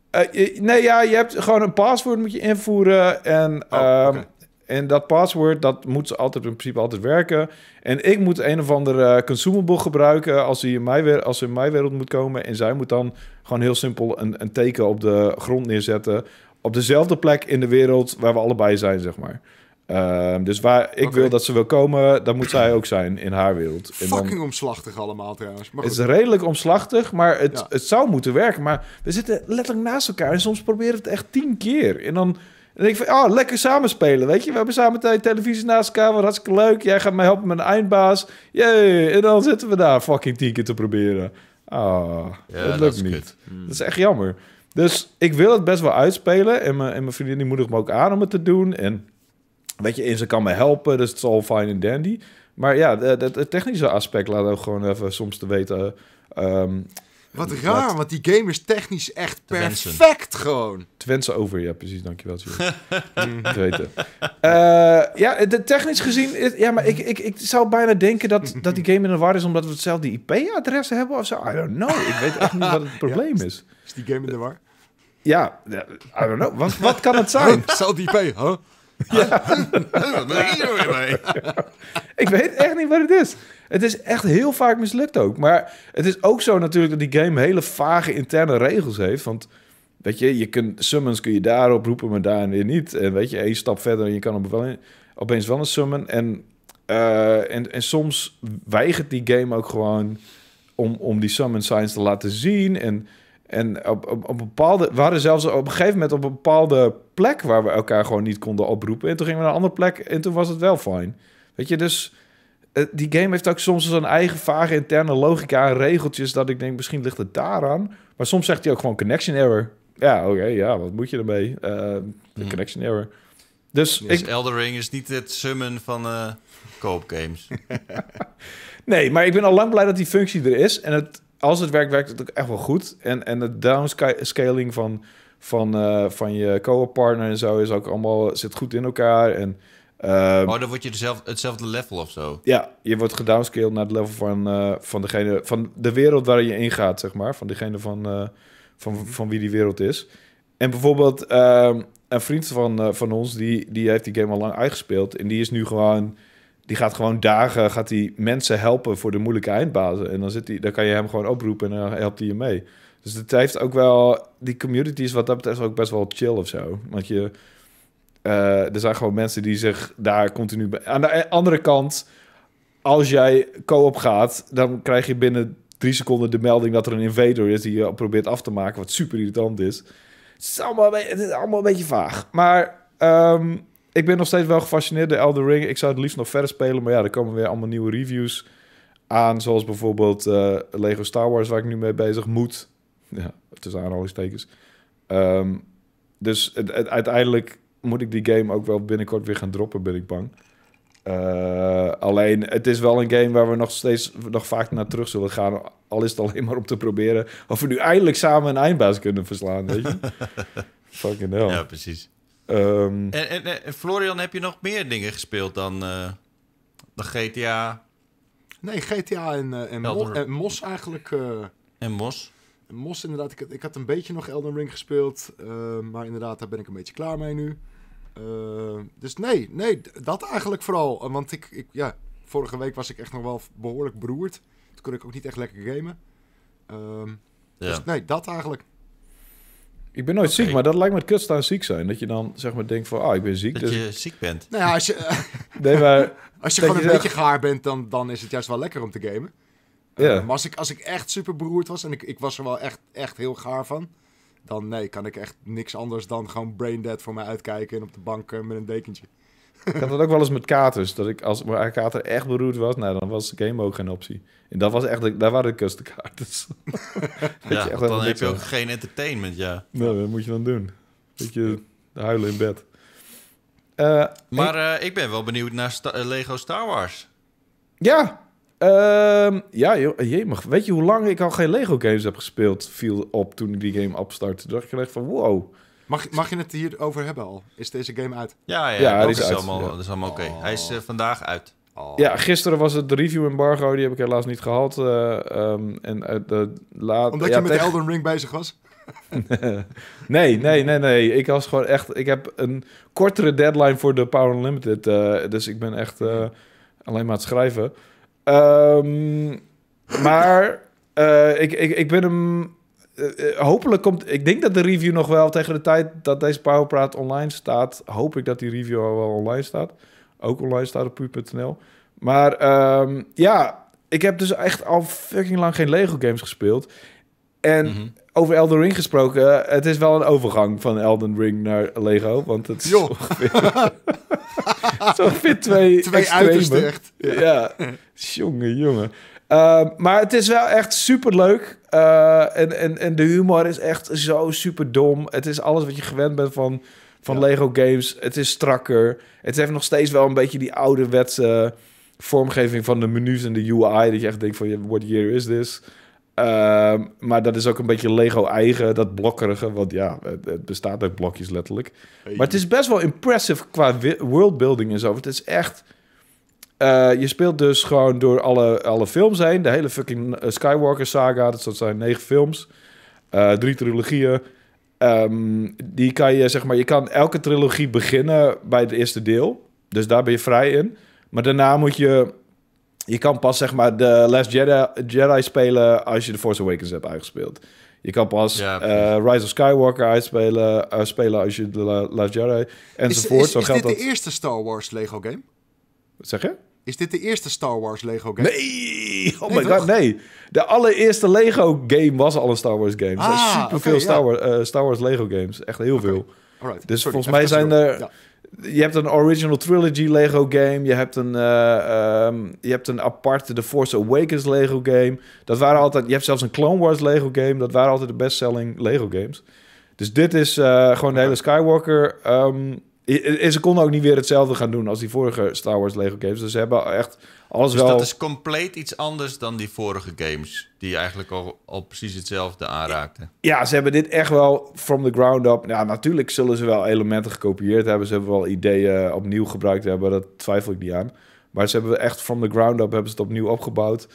Speaker 1: Eh, nee, ja, je hebt gewoon een paswoord moet je invoeren en... Oh, ehm, en dat password, dat moet altijd in principe altijd werken. En ik moet een of andere eh, consumable gebruiken als hij in mijn, in mijn wereld moet komen. En zij moet dan gewoon heel simpel een, een teken op de grond neerzetten. Op dezelfde plek in de wereld waar we allebei zijn, zeg maar. Ehm, dus waar ik wil dat ze wil komen, dan moet zij ook zijn in haar wereld. Fucking dan...
Speaker 4: omslachtig allemaal trouwens. het is
Speaker 1: redelijk omslachtig, maar het, het zou moeten werken. Maar we zitten letterlijk naast elkaar en soms proberen we het echt tien keer. En dan en ik vind oh, lekker samenspelen, weet je. We hebben samen tijd televisie naast elkaar, wat hartstikke leuk. Jij gaat mij helpen met een eindbaas. Jee, en dan zitten we daar fucking tien keer te proberen. Ah, ja, dat lukt niet. Dat hmm. is echt jammer. Dus ik wil het best wel uitspelen. En mijn, en mijn vriendin die moedigt me ook aan om het te doen. En weet je, en ze kan me helpen, dus het is all fine and dandy. Maar ja, het technische aspect laat ook gewoon even soms te weten... Ehm, wat raar, want die game is technisch echt perfect gewoon. Twente over, ja precies, dankjewel. Te weten. Uh, ja, eh, de, technisch gezien, eh, ja, maar ik, ik, ik zou bijna denken dat, dat die game in de war is omdat we hetzelfde IP-adres hebben of zo. I don't know, ik weet echt niet wat het probleem is. Is die game in de war? Ja, I don't know. Wat, wat kan het zijn? Hetzelfde IP, huh? Ja. ik ik weet echt niet wat het is. Het is echt heel vaak mislukt ook. Maar het is ook zo natuurlijk dat die game hele vage interne regels heeft. Want weet je, je kunt, summons kun je daarop roepen, maar daar weer niet. En weet je, één stap verder en je kan op wel, opeens wel een summon. En, eh, en, en soms weigert die game ook gewoon om, om die summon signs te laten zien. En en op, op, op bepaalde, we hadden zelfs op een gegeven moment op een bepaalde plek waar we elkaar gewoon niet konden oproepen. En toen gingen we naar een andere plek en toen was het wel fijn. Weet je, dus eh, die game heeft ook soms zo'n eigen vage interne logica en regeltjes dat ik denk, misschien ligt het daaraan. Maar soms zegt hij ook gewoon connection error. Ja, oké, ja, wat moet je ermee? Uh, Connection error. Dus, yes, dus
Speaker 3: Elder Ring is niet het summen van uh, games.
Speaker 1: nee, maar ik ben al lang blij dat die functie er is. En het, als het werkt, werkt het ook echt wel goed. En, en de downscaling van, van, eh, van je co-op partner en zo is ook allemaal, zit goed in elkaar. En, ehm, oh,
Speaker 3: dan word je dezelfde, hetzelfde level of zo?
Speaker 1: Ja, je wordt gedownscaled naar het level van, eh, van, degene, van de wereld waar je ingaat, zeg maar. Van degene van, eh, van, mhm. van wie die wereld is. En bijvoorbeeld ehm, een vriend van, van ons, die, die heeft die game al lang uitgespeeld. En die is nu gewoon die gaat gewoon dagen gaat die mensen helpen voor de moeilijke eindbazen. En dan, zit die, dan kan je hem gewoon oproepen en dan helpt hij je mee. Dus het heeft ook wel... Die community is wat dat betreft ook best wel chill of zo. Want je... Eh, er zijn gewoon mensen die zich daar continu... Bij. Aan de andere kant, als jij co-op gaat... dan krijg je binnen drie seconden de melding dat er een invader is... die je probeert af te maken, wat super irritant is. Het is allemaal, een beetje vaag. Maar... Ehm, ik ben nog steeds wel gefascineerd door Elden Ring. Ik zou het liefst nog verder spelen, maar ja, er komen weer allemaal nieuwe reviews aan. Zoals bijvoorbeeld eh, Lego Star Wars, waar ik nu mee bezig moet. Ja, tussen aanhalingstekens. Um, dus het, Dus uiteindelijk moet ik die game ook wel binnenkort weer gaan droppen, ben ik bang. Eh, alleen, het is wel een game waar we nog steeds nog vaak naar terug zullen gaan. Al is het alleen maar om te proberen of we nu eindelijk samen een eindbaas kunnen verslaan, weet je. Fucking hell. Ja, precies. Ehm,
Speaker 3: en, en, Florian, heb je nog meer dingen gespeeld dan, uh, eh, GTA?
Speaker 4: Nee, GTA en, eh, en, Mo Mos eigenlijk. Eh, en Mos? Mos inderdaad. Ik, ik, had een beetje nog Elden Ring gespeeld. maar inderdaad, daar ben ik een beetje klaar mee nu. dus nee, nee, dat eigenlijk vooral. want ik, ik, ja, vorige week was ik echt nog wel behoorlijk beroerd. Toen kon ik ook niet echt lekker gamen. Ehm, ja. Dus nee, dat eigenlijk.
Speaker 1: Ik ben nooit ziek, maar dat lijkt me het kutste aan ziek zijn. Dat je dan zeg maar denkt van, ah, ik ben ziek. Dat dus je ziek bent. Nou als je... nee, maar... Als je gewoon een beetje
Speaker 4: gaar bent, dan, dan is het juist wel lekker om te gamen. Eh, maar als ik, als ik echt super beroerd was en ik, ik was er wel echt, echt heel gaar van... dan nee, kan ik echt niks anders dan gewoon brain dead voor mij uitkijken... en op de bank eh, met een dekentje ik had
Speaker 1: dat ook wel eens met katers. Dat ik als mijn kater echt beroerd was, nou, dan was game ook geen optie. En dat was echt, daar waren de kustenkaarters. ja, echt dan heb je ook
Speaker 3: geen entertainment, ja.
Speaker 1: Nou, dat moet je dan doen? je huilen in bed. Eh, maar
Speaker 3: ik... Eh, ik ben wel benieuwd naar eh, Lego Star Wars.
Speaker 1: Ja, ehm, ja, mag. Weet je hoe lang ik al geen Lego games heb gespeeld? Viel op toen ik die game opstartte. dacht ik echt van, wow.
Speaker 4: Mag, mag je het hierover hebben al? Is deze
Speaker 3: game uit? Ja, ja, is, allemaal, ja. is allemaal oké. Oh. Hij is eh, vandaag uit. Oh. Ja, gisteren was het
Speaker 1: de review embargo. Die heb ik helaas niet gehad. Eh, ehm, en, uh, eh, laat, Omdat je met Elden Ring bezig was? nee, nee, nee, nee. Ik was gewoon echt... Ik heb een kortere deadline voor de Power Unlimited. dus ik ben echt alleen maar aan het schrijven. Ehm, maar ik, ik, ik ben hem eh, eh, hopelijk komt. Ik denk dat de review nog wel tegen de tijd dat deze Powerpraat online staat. Hoop ik dat die review al wel online staat. Ook online staat op puur.nl. Maar ehm, ja, ik heb dus echt al fucking lang geen Lego games gespeeld. En mhm. over Elden Ring gesproken, het is wel een overgang van Elden Ring naar Lego. Want het is ongeveer, zo twee, twee extremen. Ja, jongen, jongen. Ehm, maar het is wel echt super leuk. Eh, en, en, en de humor is echt zo super dom. Het is alles wat je gewend bent van, van Lego games. Het is strakker. Het heeft nog steeds wel een beetje die ouderwetse vormgeving van de menus en de UI. Dat je echt denkt van, what year is this? Ehm, maar dat is ook een beetje Lego-eigen, dat blokkerige. Want ja, het, bestaat uit blokjes letterlijk. Maar het is best wel impressive qua worldbuilding en zo. Het is echt eh, je speelt dus gewoon door alle, alle films heen. De hele fucking eh, Skywalker saga. dat zijn negen films. Eh, drie trilogieën. Ehm, die kan je, zeg maar, je kan elke trilogie beginnen bij het eerste deel. Dus daar ben je vrij in. Maar daarna moet je... Je kan pas, zeg maar, de Last Jedi, Jedi spelen als je The Force Awakens hebt uitgespeeld. Je kan pas Rise of Skywalker uitspelen spelen als je de Last Jedi enzovoort. Is, is, Zo geldt dit dat... de
Speaker 4: eerste Star Wars Lego game? Wat zeg je? Is dit de eerste Star Wars Lego game? Nee!
Speaker 1: Oh nee, my god, nee. De allereerste Lego game was al een Star Wars game. Ah, er zijn ah, superveel Star, Wars, eh, Star Wars Lego games. Echt heel veel. dus volgens mij zijn er... Je hebt een original trilogy Lego game. Je hebt een, eh, ehm, je hebt een aparte The Force Awakens Lego game. Dat waren altijd... Je hebt zelfs een Clone Wars Lego game. Dat waren altijd de bestselling Lego games. Dus dit is eh, gewoon de hele Skywalker ehm, en ze konden ook niet weer hetzelfde gaan doen als die vorige Star Wars Lego games. Dus ze hebben echt alles dus wel... dat is
Speaker 3: compleet iets anders dan die vorige games. Die eigenlijk al, al precies hetzelfde aanraakten.
Speaker 1: Ja, ze hebben dit echt wel from the ground up. Ja, natuurlijk zullen ze wel elementen gekopieerd hebben. Ze hebben wel ideeën opnieuw gebruikt hebben. Dat twijfel ik niet aan. Maar ze hebben echt from the ground up hebben ze het opnieuw opgebouwd.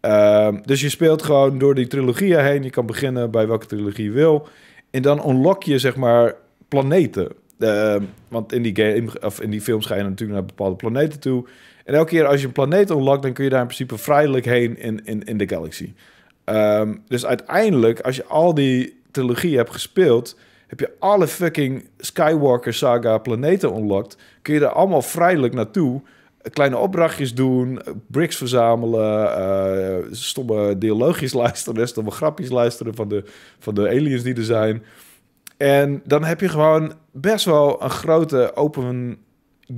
Speaker 1: Ehm, dus je speelt gewoon door die trilogieën heen. Je kan beginnen bij welke trilogie je wil. En dan unlock je zeg maar planeten Ehm, want in die, game, of in die films ga je natuurlijk naar bepaalde planeten toe. En elke keer als je een planeet unlockt, dan kun je daar in principe vrijelijk heen in, in, de galaxy. Ehm, dus uiteindelijk, als je al die trilogie hebt gespeeld, heb je alle fucking Skywalker saga planeten unlocked. Kun je er allemaal vrijelijk naartoe. Kleine opdrachtjes doen, bricks verzamelen, eh, stomme dialoogjes luisteren, stomme grapjes luisteren van de, van de aliens die er zijn. En dan heb je gewoon best wel een grote open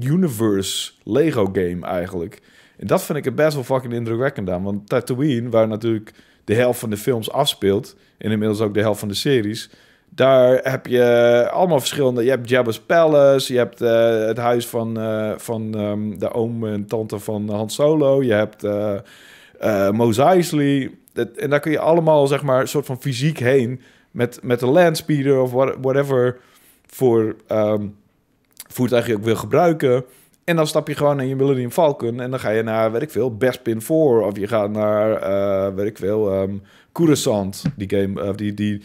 Speaker 1: universe Lego game eigenlijk. En dat vind ik het best wel fucking indrukwekkend aan. Want Tatooine, waar natuurlijk de helft van de films afspeelt... en inmiddels ook de helft van de series... daar heb je allemaal verschillende... Je hebt Jabba's Palace, je hebt eh, het huis van, eh, van ehm, de oom en tante van Han Solo... je hebt uh, Mos Eisley... en daar kun je allemaal, zeg maar, een soort van fysiek heen met, met de landspeeder of whatever voor um, ehm, voertuig je ook wil gebruiken. En dan stap je gewoon in je Millennium Falcon en dan ga je naar, weet ik veel, Best Pin 4. Of je gaat naar, uh, weet ik veel, um, Die game, eh, die, die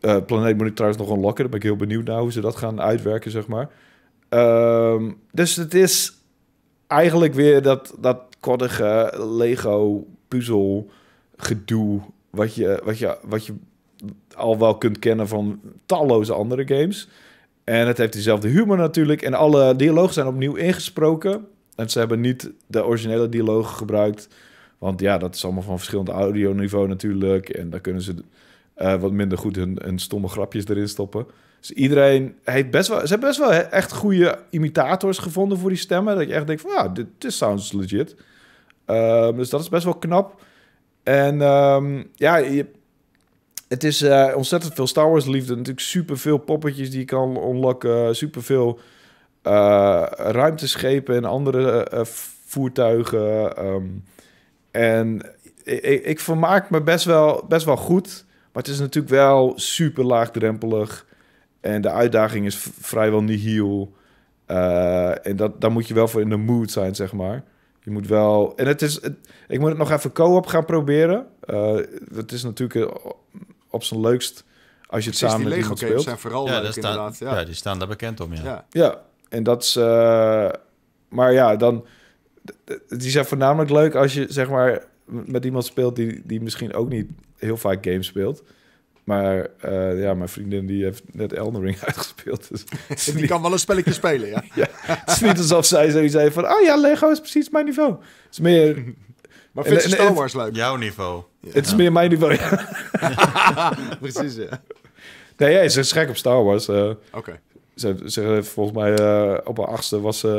Speaker 1: uh, planeet moet ik trouwens nog unlocken. Daar ben ik heel benieuwd naar hoe ze dat gaan uitwerken, zeg maar. Ehm, dus het is eigenlijk weer dat, dat koddige Lego puzzel gedoe wat je, wat, je, wat je al wel kunt kennen van talloze andere games. En het heeft dezelfde humor natuurlijk. En alle dialogen zijn opnieuw ingesproken. En ze hebben niet de originele dialogen gebruikt. Want ja, dat is allemaal van verschillend audioniveau natuurlijk. En daar kunnen ze eh, wat minder goed hun, stomme grapjes erin stoppen. Dus iedereen heeft best wel... Ze hebben best wel echt goede imitators gevonden voor die stemmen. Dat je echt denkt van, ja, dit, is sounds legit. Ehm, dus dat is best wel knap. En ehm, ja, je, het is eh, ontzettend veel Star Wars liefde. Natuurlijk super veel poppetjes die je kan unlocken. Super veel eh, ruimteschepen en andere eh, voertuigen. Ehm, en ik, ik, vermaak me best wel, best wel goed. Maar het is natuurlijk wel super laagdrempelig. En de uitdaging is vrijwel nihil. en dat, daar moet je wel voor in de mood zijn, zeg maar. Je moet wel. En het is. ik moet het nog even co-op gaan proberen. Uh, het is natuurlijk op zijn leukst als je het samen met Lego iemand speelt. zijn vooral ja, staan, inderdaad.
Speaker 3: Ja. ja. die staan daar bekend om, ja. Ja,
Speaker 1: ja en dat is... Eh, maar ja, dan... Die zijn voornamelijk leuk als je, zeg maar, met iemand speelt die, die misschien ook niet heel vaak games speelt. Maar eh, ja, mijn vriendin die heeft net Elden Ring uitgespeeld. Dus die
Speaker 4: kan wel een spelletje
Speaker 1: spelen, ja. Het is niet alsof zij zoiets zei van... Ah oh ja, Lego is precies mijn niveau. Het is meer maar vind je Star Wars
Speaker 3: leuk? Jouw niveau. Het is meer mijn niveau,
Speaker 4: Precies, ja.
Speaker 1: Nee, ja, ze is gek op Star Wars. Eh. Oké. Okay. Ze, heeft volgens mij eh, op haar achtste was uh,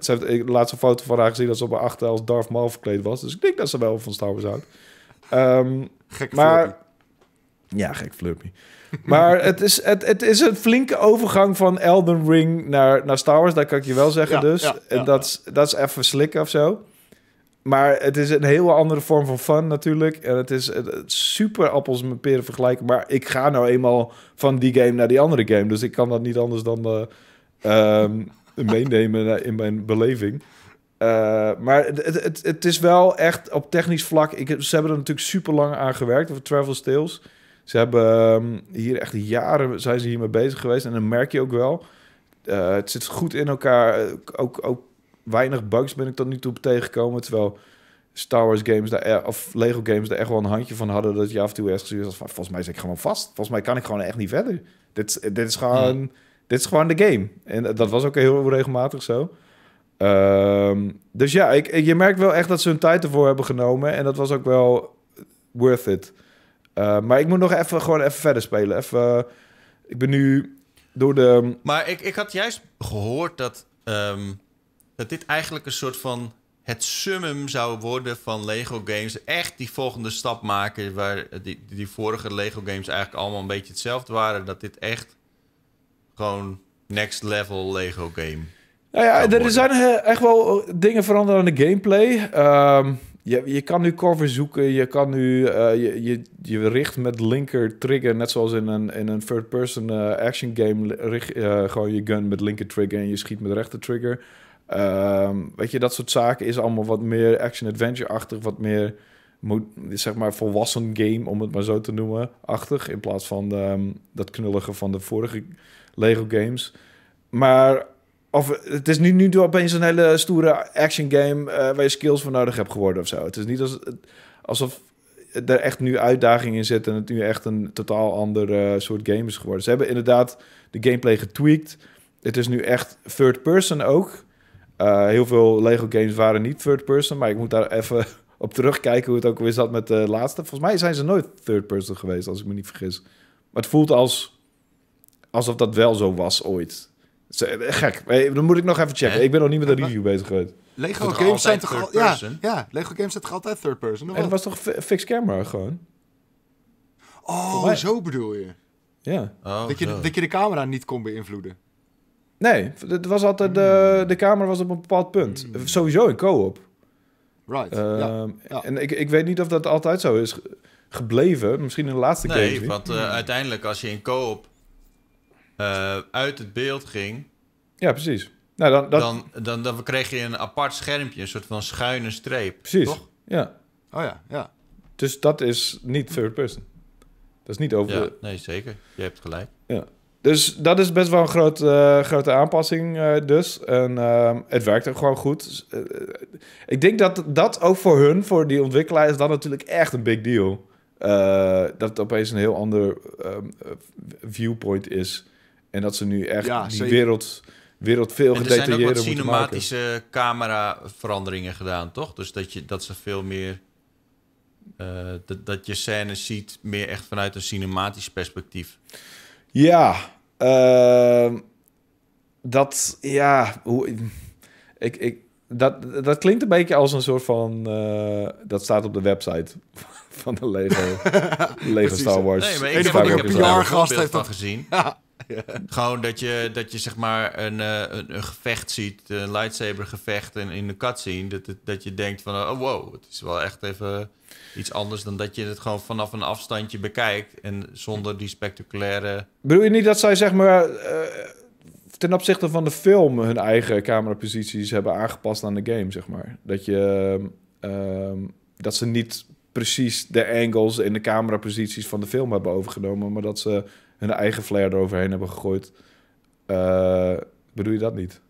Speaker 1: ze... Heeft, ik de laatste foto van haar gezien dat ze op haar achtste als Darth Maul verkleed was. Dus ik denk dat ze wel van Star Wars houdt. Um, ehm, gek maar,
Speaker 3: Ja, gek flirpy. maar het
Speaker 1: is, het, het is een flinke overgang van Elden Ring naar, naar Star Wars. Dat kan ik je wel zeggen dus. en dat, is, dat is even slikken of zo maar het is een heel andere vorm van fun natuurlijk. En het is super appels met peren vergelijken. Maar ik ga nou eenmaal van die game naar die andere game. Dus ik kan dat niet anders dan eh, ehm, meenemen in mijn beleving. Eh, maar het, het, het, is wel echt op technisch vlak. Ik, ze hebben er natuurlijk super lang aan gewerkt. Over Travel Tales. Ze hebben ehm, hier echt jaren zijn ze hiermee bezig geweest. En dan merk je ook wel. Eh, het zit goed in elkaar. Ook, ook weinig bugs ben ik tot nu toe tegengekomen. Terwijl Star Wars games daar, e- of Lego games daar echt wel een handje van hadden. Dat je af en toe eerst gezien. van, volgens mij zit ik gewoon vast. Volgens mij kan ik gewoon echt niet verder. Dit, dit, is, gewoon, hmm. dit is gewoon de game. En dat was ook heel regelmatig zo. Ehm, dus ja, ik, je merkt wel echt dat ze hun tijd ervoor hebben genomen. En dat was ook wel worth it. Ehm, maar ik moet nog even, gewoon even verder spelen. Even, eh, ik ben nu door de...
Speaker 3: Maar ik, ik had juist gehoord dat... Ehm, dat dit eigenlijk een soort van het summum zou worden van Lego games. Echt die volgende stap maken waar die, die vorige Lego games eigenlijk allemaal een beetje hetzelfde waren. Dat dit echt gewoon next level Lego game. Nou ja, er zijn
Speaker 1: eh, echt wel eh, dingen veranderd aan de gameplay. Ehm, je, je kan nu cover zoeken, je kan nu eh, je, je, richt met linker trigger, net zoals in een, in een third-person action game, richt, gewoon je gun met linker trigger en je schiet met rechter trigger. Ehm, weet je, dat soort zaken is allemaal wat meer action-adventure-achtig, wat meer zeg maar volwassen game, om het maar zo te noemen, achtig. In plaats van ehm, dat knullige van de vorige Lego games. Maar of, het is nu, nu opeens een hele stoere action game eh, waar je skills voor nodig hebt geworden of zo. Het is niet als, alsof er echt nu uitdaging in zit en het nu echt een totaal ander eh, soort game is geworden. Ze hebben inderdaad de gameplay getweekt. Het is nu echt third person ook. Eh, heel veel Lego games waren niet third person, maar ik moet daar even op terugkijken hoe het ook weer zat met de laatste. Volgens mij zijn ze nooit third person geweest, als ik me niet vergis. Maar het voelt als, alsof dat wel zo was ooit. Eh, gek. Eh, dan moet ik nog even checken. Ik ben nog niet met de review bezig geweest. Lego games zijn toch ja,
Speaker 4: ja, Lego games zijn altijd third person? En het was
Speaker 1: toch fixed camera gewoon?
Speaker 4: Oh, zo bedoel je.
Speaker 1: Ja. Oh, dat, je, dat
Speaker 4: je de camera niet kon beïnvloeden.
Speaker 1: Nee, het was altijd, de, eh, hmm. de kamer was op een bepaald punt. Hmm. Sowieso in co-op. Right, ja. Ehm, ja. En ik, ik weet niet of dat altijd zo is gebleven. Misschien in de laatste keer. Nee, want
Speaker 3: eh, uiteindelijk als je in co-op eh, uit het beeld ging... Ja, precies. Nou, dan, dat... dan, dan, dan kreeg je een apart schermpje, een soort van schuine streep. Precies, toch?
Speaker 1: ja. Oh ja, ja. Dus dat is niet third person. Dat is niet over... Ja,
Speaker 3: nee, zeker. Je hebt gelijk. Ja.
Speaker 1: Dus dat is best wel een groot, eh, grote aanpassing eh, dus. En ehm, het werkt ook gewoon goed. Dus, eh, ik denk dat dat ook voor hun, voor die ontwikkelaar, is dat natuurlijk echt een big deal. dat het opeens een heel ander ehm, viewpoint is. En dat ze nu echt die wereld, wereld veel gedetailleerder moeten maken. Er
Speaker 3: zijn ook wat cinematische camera veranderingen gedaan, toch? Dus dat, je, dat ze veel meer... dat, dat je scènes ziet meer echt vanuit een cinematisch perspectief.
Speaker 1: Ja, Ehm, dat, ja, hoe, ik, ik, dat, dat klinkt een beetje als een soort van. Eh, dat staat op de website van de Lego, Lego Star Wars. Nee, maar ik heb een PR-gast heeft dat gezien.
Speaker 3: Ja. Gewoon dat je, dat je zeg maar een, eh, een, een gevecht ziet, een lightsaber gevecht en in de cutscene. Dat, dat, dat je denkt van, oh wow, het is wel echt even iets anders dan dat je het gewoon vanaf een afstandje bekijkt. En zonder die spectaculaire...
Speaker 1: Bedoel je niet dat zij zeg maar... Eh, ten opzichte van de film hun eigen cameraposities hebben aangepast aan de game, zeg maar. Dat, je, ehm, ehm, dat ze niet precies de angles en de cameraposities van de film hebben overgenomen, maar dat ze hun eigen flair eroverheen hebben gegooid. Uh, bedoel je dat niet?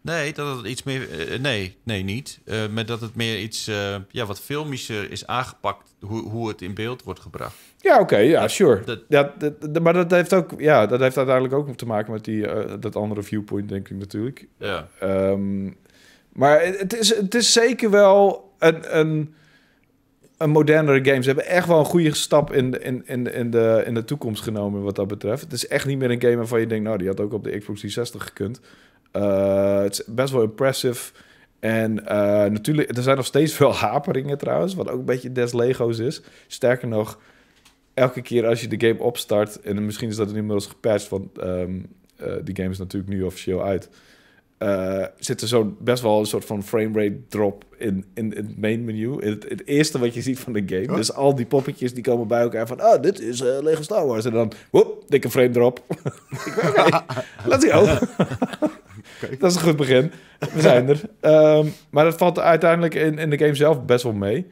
Speaker 3: Nee, dat het iets meer. Eh, nee, nee, niet. Eh, maar dat het meer iets ja, wat filmischer is aangepakt, hoe, hoe het in beeld wordt gebracht. Ja, oké, ja, sure.
Speaker 1: Dat, ja, dat, maar dat heeft ook, ja, dat heeft uiteindelijk ook te maken met die, dat andere viewpoint, denk ik natuurlijk. Ja. Ehm, maar het is, het is zeker wel een, een een modernere game. Ze hebben echt wel een goede stap in, in, in, in, de, in de toekomst genomen wat dat betreft. Het is echt niet meer een game waarvan je denkt, nou, die had ook op de Xbox 360 gekund. Eh, het is best wel impressive. En eh, natuurlijk, er zijn nog steeds veel haperingen trouwens, wat ook een beetje des Lego's is. Sterker nog, elke keer als je de game opstart, en misschien is dat inmiddels gepatcht, want ehm, eh, die game is natuurlijk nu officieel uit. Eh, zit er zo best wel een soort van framerate drop in, in, in, het main menu. het, het, eerste wat je ziet van de game. Dus al die poppetjes die komen bij elkaar van, ah, oh, dit is uh, Lego Star Wars. En dan, woep, dikke frame drop. okay, let's go. Dat is een goed begin. We zijn er. Ehm, maar dat valt uiteindelijk in, in de game zelf best wel mee.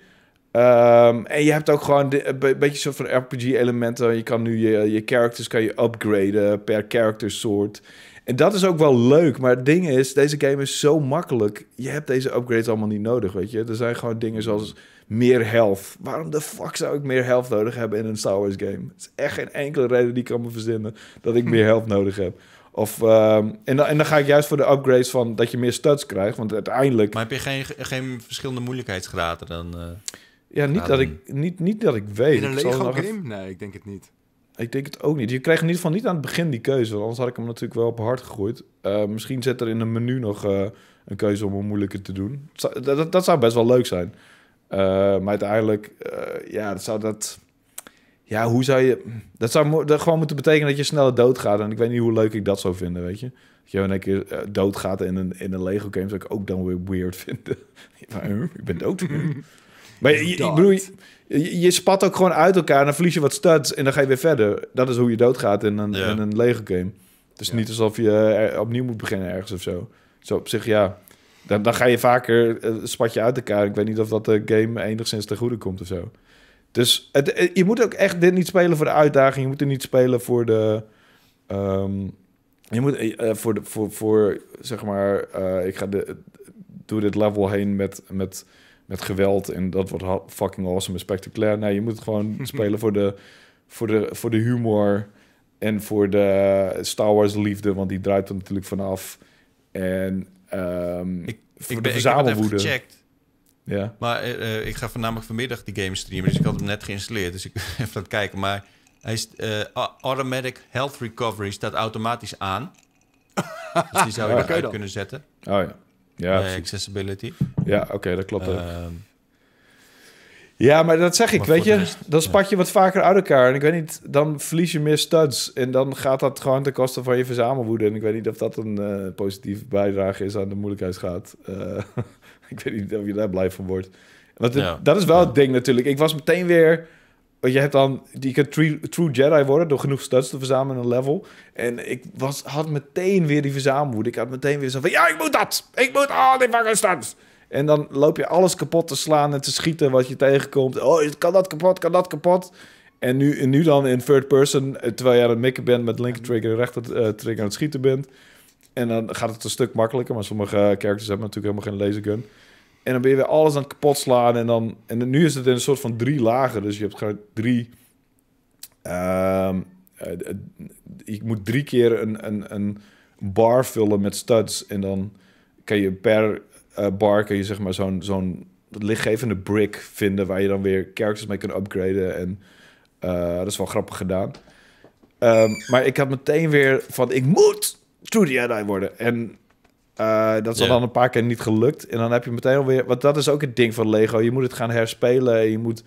Speaker 1: Ehm, en je hebt ook gewoon een beetje soort van RPG-elementen. Je kan nu je, je characters kan je upgraden per character soort. En dat is ook wel leuk. Maar het ding is, deze game is zo makkelijk. Je hebt deze upgrades allemaal niet nodig, weet je. Er zijn gewoon dingen zoals meer health. Waarom de fuck zou ik meer health nodig hebben in een Star Wars game? Het is echt geen enkele reden die ik kan me verzinnen dat ik hm. meer health nodig heb. Of, ehm, en, dan, en dan ga ik juist voor de upgrades van dat je meer studs krijgt. Want uiteindelijk... Maar
Speaker 3: heb je geen, geen verschillende moeilijkheidsgraden dan? Eh, ja, niet, dat ik,
Speaker 1: niet, niet dat ik weet. In een lege game?
Speaker 3: Nee, ik denk het niet.
Speaker 1: Ik denk het ook niet. Je krijgt in ieder geval niet aan het begin die keuze. Anders had ik hem natuurlijk wel op hard gegooid. Eh, misschien zet er in een menu nog eh, een keuze om hem moeilijker te doen. Dat, dat, zou best wel leuk zijn. Eh, maar uiteindelijk, ja, dat zou dat... Ja, hoe zou je... Dat zou gewoon moeten betekenen dat je sneller doodgaat. En ik weet niet hoe leuk ik dat zou vinden, weet je. Dat je een keer doodgaat in een, in een Lego game zou ik ook dan weer weird vinden. ik ben dood. maar ik bedoel... Je, spat ook gewoon uit elkaar en dan verlies je wat studs en dan ga je weer verder. Dat is hoe je doodgaat in een, ja. een Lego game. Het is niet alsof je eh, opnieuw moet beginnen ergens of zo. Zo op zich, ja. Dan, dan ga je vaker, eh, spat je uit elkaar. Ik weet niet of dat de eh, game enigszins ten goede komt of zo. Dus het, je moet ook echt dit niet spelen voor de uitdaging. Je moet er niet spelen voor de... Ehm, je moet voor, de, voor, voor, zeg maar, ik ga de, door dit level heen met, met het geweld. En dat wordt fucking awesome en spectaculair. Nee, je moet het gewoon spelen voor de, voor, de, voor de humor. En voor de Star Wars liefde, want die draait er natuurlijk vanaf. En ehm, ik, voor de verzamelwoede. Ik gecheckt. Ja.
Speaker 3: Maar eh, eh, ik ga voornamelijk vanmiddag die game streamen. Dus ik had hem net geïnstalleerd. Dus ik even aan kijken. Maar hij is, eh, automatic health recovery staat automatisch aan. dus die zou je ja, eruit kunnen zetten.
Speaker 1: Oh ja. Ja, eh,
Speaker 3: accessibility.
Speaker 1: Ja, oké, dat klopt. Ehm, ja, maar dat zeg ik, weet je. dan spat je wat vaker uit elkaar. En ik weet niet, dan verlies je meer studs. En dan gaat dat gewoon ten koste van je verzamelwoede. En ik weet niet of dat een eh, positieve bijdrage is aan de moeilijkheidsgraad. Eh, ik weet niet of je daar blij van wordt. Want dat is wel het ding natuurlijk. Ik was meteen weer je hebt dan, je kunt true, true, Jedi worden door genoeg studs te verzamelen in een level. En ik was, had meteen weer die verzamelmoed. Ik had meteen weer zo van, ja, ik moet dat! Ik moet al die fucking studs! En dan loop je alles kapot te slaan en te schieten wat je tegenkomt. Oh, kan dat kapot, kan dat kapot. En nu, en nu dan in third person, eh, terwijl je aan het mikken bent met linker trigger en rechter eh, trigger aan het schieten bent. En dan gaat het een stuk makkelijker, maar sommige characters hebben natuurlijk helemaal geen laser gun. En dan ben je weer alles aan het kapot slaan. En, dan, en nu is het een soort van drie lagen. Dus je hebt gewoon drie. Ehm, eh, ik je moet drie keer een, een, een bar vullen met studs. En dan kan je per eh, bar kan je zeg maar zo'n zo'n lichtgevende brick vinden waar je dan weer characters mee kan upgraden. En eh, dat is wel grappig gedaan. Ehm, maar ik had meteen weer van ik moet True Jedi worden. En eh, dat is dan een paar keer niet gelukt. En dan heb je meteen alweer... Want dat is ook het ding van Lego. Je moet het gaan herspelen. Je moet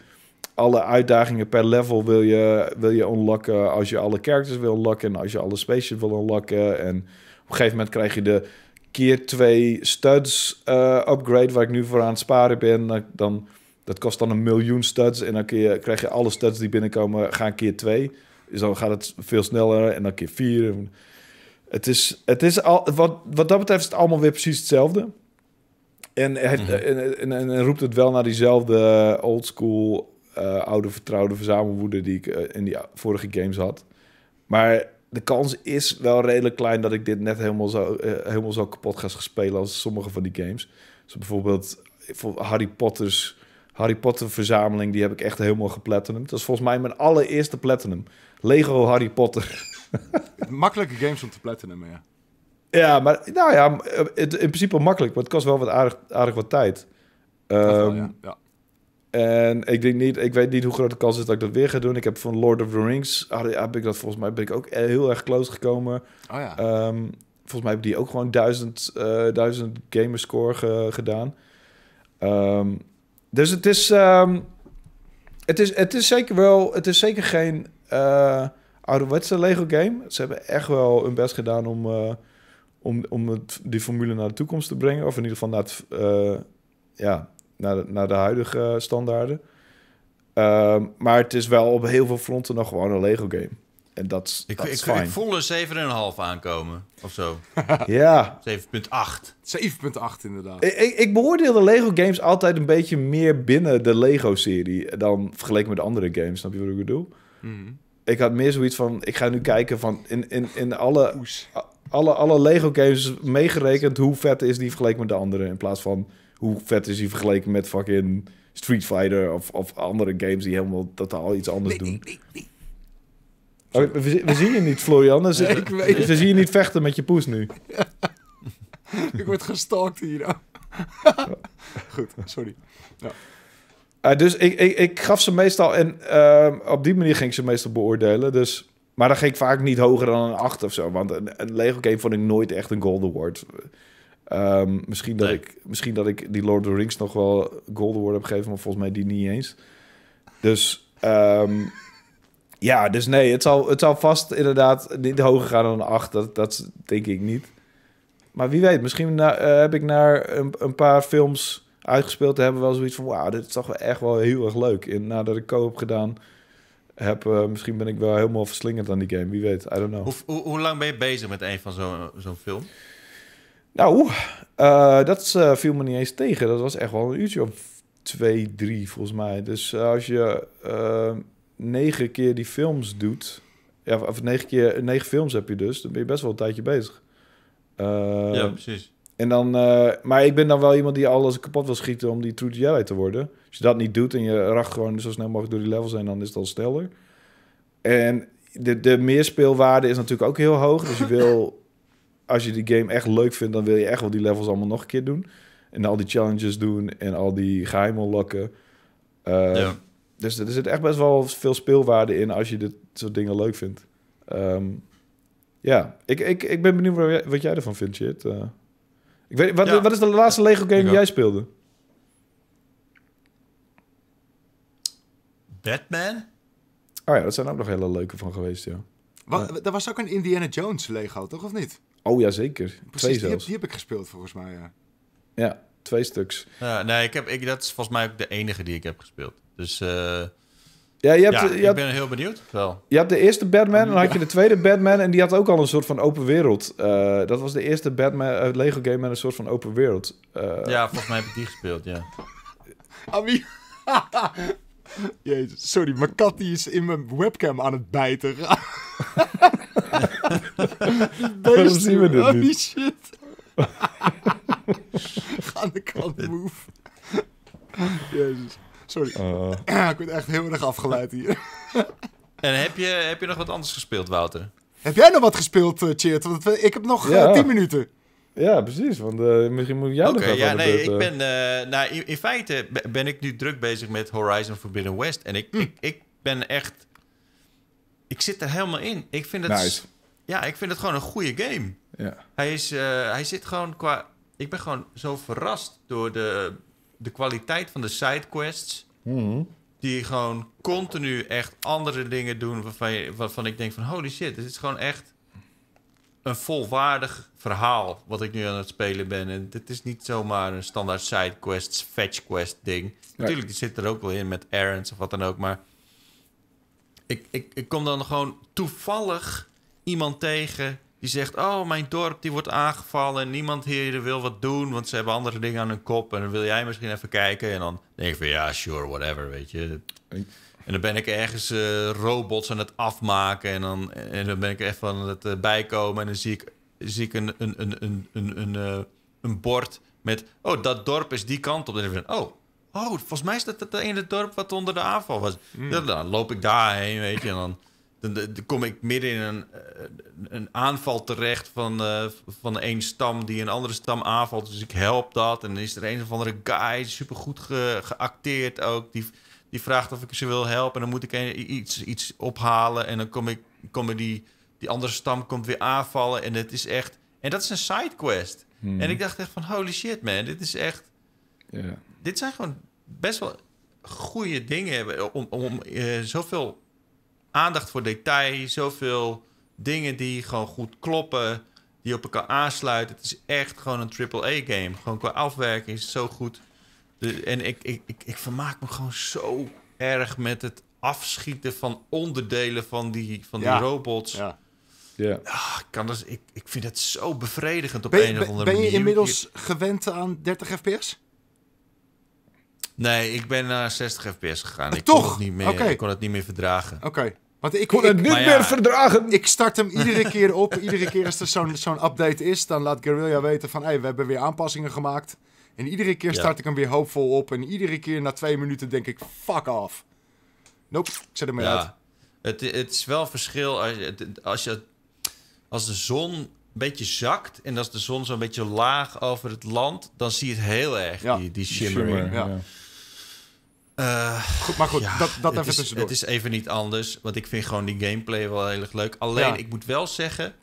Speaker 1: alle uitdagingen per level wil je, wil je unlocken. Als je alle characters wil unlocken. En als je alle spaces wil unlocken. En op een gegeven moment krijg je de keer twee studs eh, upgrade... waar ik nu voor aan het sparen ben. Dan, dat kost dan een miljoen studs. En dan krijg je alle studs die binnenkomen gaan keer twee. Dus dan gaat het veel sneller. En dan keer vier... Het is, het is al, wat, wat dat betreft is het allemaal weer precies hetzelfde. En, het, mhm. en, en, roept het wel naar diezelfde eh, oldschool, uh, eh, oude vertrouwde verzamelwoede die ik eh, in die vorige games had. Maar de kans is wel redelijk klein dat ik dit net helemaal zo, helemaal zo kapot ga spelen als sommige van die games. Zo dus bijvoorbeeld Harry Potter's Harry Potter verzameling, die heb ik echt helemaal geplatinumd. Dat is volgens mij mijn allereerste platinum. Lego Harry Potter.
Speaker 4: Makkelijke games om te maar ja.
Speaker 1: Ja, maar nou ja, in principe makkelijk, maar het kost wel wat aardig, aardig wat tijd. Ehm, ja. En ik, denk niet, ik weet niet hoe groot de kans is dat ik dat weer ga doen. Ik heb van Lord of the Rings, ah, heb ik dat volgens mij ben ik ook heel erg close gekomen. Oh ja. Ehm, volgens mij heb die ook gewoon duizend, eh, duizend gamerscore score gedaan. Ehm, dus het is, het, is, het is zeker wel, het is zeker geen, eh, ouderwetse Lego game. Ze hebben echt wel hun best gedaan om, eh, om, om het, die formule naar de toekomst te brengen. Of in ieder geval naar, het, eh, ja, naar, de, naar de huidige standaarden. Ehm, maar het is wel op heel veel fronten nog gewoon een Lego
Speaker 3: game. En dat is ik, ik, Ik voel een 7,5 aankomen, of zo. ja. 7,8. 7,8 inderdaad. Ik,
Speaker 1: ik, ik beoordeel de Lego games altijd een beetje meer binnen de Lego-serie... dan vergeleken met andere games, snap je wat ik bedoel? Mhm ik had meer zoiets van, ik ga nu kijken van in, in, in alle, alle, alle Lego games meegerekend, hoe vet is die vergeleken met de andere? In plaats van hoe vet is die vergeleken met fucking Street Fighter of, of andere games die helemaal totaal iets anders doen. Oh, we, zien je niet, Florian. Dus, ik weet we zien je niet vechten met je poes nu.
Speaker 4: ik word gestalkt hier. Oh. Goed, sorry. Ja.
Speaker 1: Eh, dus ik, ik, ik gaf ze meestal en ehm, op die manier ging ik ze meestal beoordelen. Dus, maar dan ging ik vaak niet hoger dan een 8 of zo. Want een, Lego game vond ik nooit echt een Golden Award. Ehm, misschien, dat ik, misschien dat ik die Lord of the Rings nog wel Golden Award heb gegeven, maar volgens mij die niet eens. Dus ehm, ja, dus nee, het zal, het zal vast inderdaad niet hoger gaan dan een 8. Dat, dat denk ik niet. Maar wie weet, misschien eh, heb ik naar een, een paar films uitgespeeld te hebben, wel zoiets van... wauw, dit zag toch wel echt wel heel erg leuk. En nadat ik co-op gedaan heb, eh, misschien ben ik wel helemaal verslingerd aan die game. Wie weet, I don't know.
Speaker 3: Hoe, hoe, lang ben je bezig met een van zo'n film?
Speaker 1: Nou, eh, dat eh, viel me niet eens tegen. Dat was echt wel een uurtje of twee, drie volgens mij. Dus als je negen keer die films doet... Ja, of negen, keer, negen films heb je dus, dan ben je best wel een tijdje bezig. ja, precies. En dan, eh, maar ik ben dan wel iemand die alles kapot wil schieten om die True Jedi te worden. Als je dat niet doet en je racht gewoon zo snel mogelijk door die levels heen, dan is het al sneller. En de, de meerspeelwaarde is natuurlijk ook heel hoog. Dus je wil, als je die game echt leuk vindt, dan wil je echt wel die levels allemaal nog een keer doen. En al die challenges doen en al die geheimen lokken. Eh, ja. Dus er zit echt best wel veel speelwaarde in als je dit soort dingen leuk vindt. Ehm, ja, ik, ik, ik ben benieuwd wat jij ervan vindt, shit. Uh,
Speaker 3: ik weet, wat, wat is de laatste Lego
Speaker 1: game die jij speelde?
Speaker 3: Batman?
Speaker 1: Oh ja, dat zijn ook nog hele leuke van geweest, ja. Wat,
Speaker 4: Er was ook een Indiana Jones Lego, toch? Of niet?
Speaker 1: Oh ja, zeker. twee die zelfs. Heb,
Speaker 4: die heb ik gespeeld volgens mij, ja. Ja, twee stuks.
Speaker 3: Ja, nee, ik heb, ik, dat is volgens mij ook de enige die ik heb gespeeld. Dus... Uh... Ja, ik ben heel benieuwd. Wel. Je hebt de eerste
Speaker 1: Batman en dan had je de tweede Batman... en die had ook al een soort van open wereld. Eh, dat was de eerste Batman, eh, Lego game met een soort van open wereld. Eh. ja, volgens
Speaker 3: mij heb ik die gespeeld, ja. Ami...
Speaker 4: Ah, Jezus,
Speaker 1: sorry, mijn kat die is in mijn webcam aan het bijten.
Speaker 2: Waarom zien we dit niet? shit. Ga de kant, move.
Speaker 3: Sorry. Eh. ik word echt heel erg afgeleid hier. en heb je, heb je nog wat anders gespeeld, Wouter?
Speaker 4: Heb jij nog wat gespeeld, Cheert? Eh, want ik heb nog eh, tien 10 minuten.
Speaker 1: Ja, precies. Want misschien moet jij okay, nog even... Ja, nee, ik ben...
Speaker 3: Uh, nou, in, feite ben ik nu druk bezig met Horizon Forbidden West. En ik, hm. ik, ik, ben echt... Ik zit er helemaal in. Ik vind het... Ja, ik vind het gewoon een goede game. Ja. Hij, is, hij zit gewoon qua... Ik ben gewoon zo verrast door de de kwaliteit van de sidequests. Mhm. Die gewoon continu echt andere dingen doen waarvan, ik denk van holy shit, dit is gewoon echt een volwaardig verhaal wat ik nu aan het spelen ben. En dit is niet zomaar een standaard fetch fetchquest ding. Natuurlijk, die zit er ook wel in met errands of wat dan ook. Maar ik, ik, ik kom dan gewoon toevallig iemand tegen die zegt, oh, mijn dorp die wordt aangevallen en niemand hier wil wat doen, want ze hebben andere dingen aan hun kop en dan wil jij misschien even kijken. En dan denk ik van, ja, sure, whatever, weet je. En dan ben ik ergens eh, robots aan het afmaken en dan, en dan ben ik even aan het eh, bijkomen en dan zie ik, zie ik een, een, een, een, een, een, eh, een bord met, oh, dat dorp is die kant op. En dan denk ik, oh, oh, volgens mij is dat het ene dorp wat onder de aanval was. Dan, hmm. dan loop ik daarheen, weet je, en dan dan, dan, kom ik midden in een, eh, een aanval terecht van, uh, van een stam die een andere stam aanvalt. Dus ik help dat. En dan is er een of andere guy, supergoed ge, geacteerd ook, die, die vraagt of ik ze wil helpen. En dan moet ik een, iets, iets ophalen en dan kom ik, komen die, die andere stam komt weer aanvallen. En het is echt... En dat is een sidequest. Hmm. En ik dacht echt van, holy shit man, dit is echt... Dit zijn gewoon best wel goede dingen om, om uh, zoveel aandacht voor detail, zoveel dingen die gewoon goed kloppen, die op elkaar aansluiten. Het is echt gewoon een AAA-game. Gewoon qua afwerking is het zo goed. De, en ik, ik, ik, ik vermaak me gewoon zo erg met het afschieten van onderdelen van die, van die robots. Ja. Ah, kan dus, ik, ik vind het zo bevredigend op ben, een of andere manier. Ben je inmiddels
Speaker 4: gewend aan 30 fps?
Speaker 3: Nee, ik ben naar 60 fps gegaan. Ah, ik kon het niet meer, ik kon het niet meer verdragen. Oké. Want ik kon het niet meer verdragen.
Speaker 4: Ik start hem iedere keer op. iedere keer als er zo'n update is, dan laat Guerrilla weten van... Hey, we hebben weer aanpassingen gemaakt. En iedere keer start ik hem weer hoopvol op. En iedere keer na twee minuten denk ik, fuck off. Nope, ik zet hem ja. uit.
Speaker 3: Het, het, is wel verschil als, als, je, als de zon een beetje zakt... en als de zon zo'n beetje laag over het land... dan zie je het heel erg, die, die shimmering. Die shimmering
Speaker 4: eh, goed, maar goed, dat, dat even is, tussendoor. Het is
Speaker 3: even niet anders, want ik vind gewoon die gameplay wel heel erg leuk. Alleen, ik moet wel zeggen,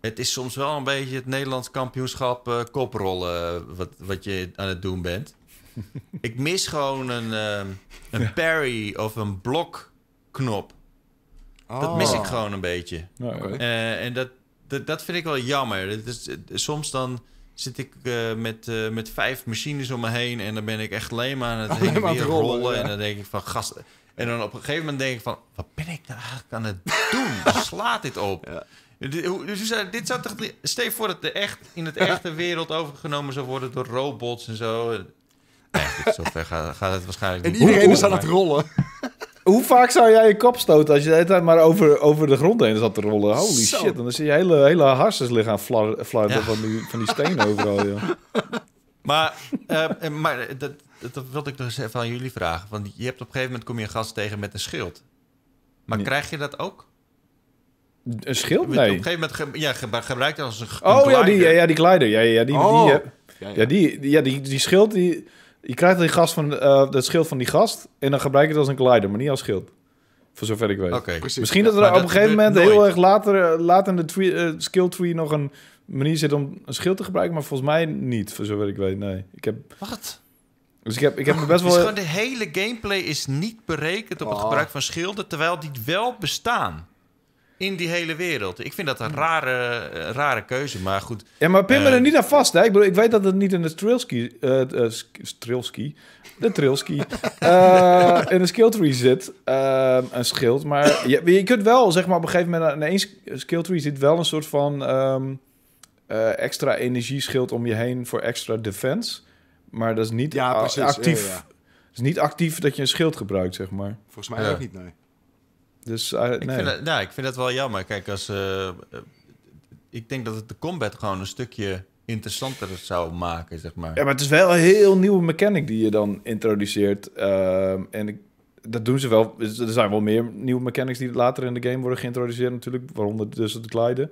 Speaker 3: het is soms wel een beetje het Nederlands kampioenschap eh, koprollen wat, wat je aan het doen bent. ik mis gewoon een, ehm, een parry of een blokknop. Oh. Dat mis ik ah. gewoon een beetje. Eh, en dat, dat, dat, vind ik wel jammer. is soms dan zit ik eh, met, eh, met vijf machines om me heen en dan ben ik echt alleen maar aan het heen en weer rollen. En dan denk ik van, gast... En dan op een gegeven moment denk ik van, wat ben ik nou eigenlijk aan het doen? Slaat dit op? Ja. Dus dit zou toch... Stel voor dat de echt, in het echte wereld overgenomen zou worden door robots en zo. Nee, zover gaat, gaat het waarschijnlijk niet. En iedereen is aan het
Speaker 1: rollen. Hoe vaak zou jij je kop stoten als je de hele tijd maar over, over de grond heen zat te rollen? Holy shit, dan zie je hele, hele harses liggen flarden van, die, van die stenen overal, joh.
Speaker 3: Maar, eh, eh, maar dat, dat wilde ik dus eens even aan jullie vragen. Want je hebt op een gegeven moment kom je een gast tegen met een schild. Maar krijg je dat ook? Een schild? Nee. Op een gegeven moment ge ja, ge gebruikt als een, oh, ja, die, ja, die
Speaker 1: Ja, ja, die, ja, die, ja, die, die schild die je krijgt die gast van, eh, het schild van die gast en dan gebruik je het als een glider, maar niet als schild. Voor zover ik weet. Misschien dat er op een gegeven moment, heel erg later, eh, later in de eh, skill tree nog een manier zit om een schild te gebruiken, maar volgens mij niet, voor zover ik weet. Nee, ik heb... Wat? Dus ik heb, ik heb me best wel... Dus gewoon de
Speaker 3: hele gameplay is niet berekend op het oh. gebruik van schilden, terwijl die wel bestaan in die hele wereld. Ik vind dat een hmm. rare, eh, rare keuze, maar goed. Ja, maar pin me er eh, niet
Speaker 1: aan vast, hè? Ik, bedoel, ik weet dat het niet in de Trilsky, Uh, eh, uh, De trailski. in de skill tree zit. een schild, maar je, je, kunt wel, zeg maar, op een gegeven moment... In één skill tree zit wel een soort van... Um, extra energieschild om je heen voor extra defense. Maar dat is niet actief... is niet actief dat je een schild gebruikt, zeg maar. Volgens mij ook niet, nee. Dus, uh, ik, vind dat,
Speaker 3: nou, ik vind dat wel jammer. Kijk, als, eh, eh, ik denk dat het de combat gewoon een stukje interessanter zou maken, zeg maar. Ja, maar
Speaker 1: het is wel een heel nieuwe mechanic die je dan introduceert. en dat doen ze wel. Dus, er zijn wel meer nieuwe mechanics die later in de game worden geïntroduceerd natuurlijk. Waaronder dus het gliden.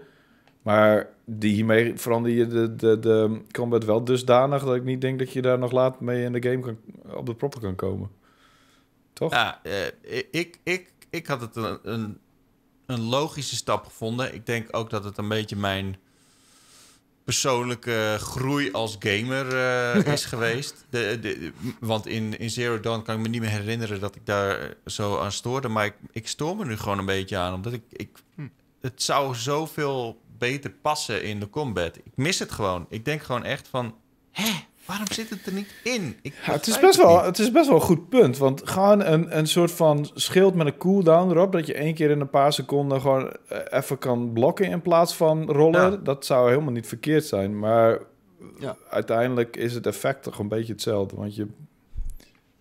Speaker 1: Maar die hiermee verander je de, de, de combat wel dusdanig... dat ik niet denk dat je daar nog laat mee in de game op de proppen kan komen.
Speaker 3: Toch? Ja, ik, ik ik had het een, een, een, logische stap gevonden. Ik denk ook dat het een beetje mijn persoonlijke groei als gamer eh, is geweest. de, want in, in Zero Dawn kan ik me niet meer herinneren dat ik daar zo aan stoorde. Maar ik, ik stoor me nu gewoon een beetje aan. Omdat ik, ik, hm. het zou zoveel beter passen in de combat. Ik mis het gewoon. Ik denk gewoon echt van... Hè, Waarom zit het er niet in? het, is best wel, het
Speaker 1: is best wel een goed punt. Want gewoon een, een soort van schild met een cooldown erop... dat je één keer in een paar seconden gewoon eh, even kan blokken in plaats van rollen... dat zou helemaal niet verkeerd zijn. Maar ja. uiteindelijk is het effect toch een beetje hetzelfde. Want je...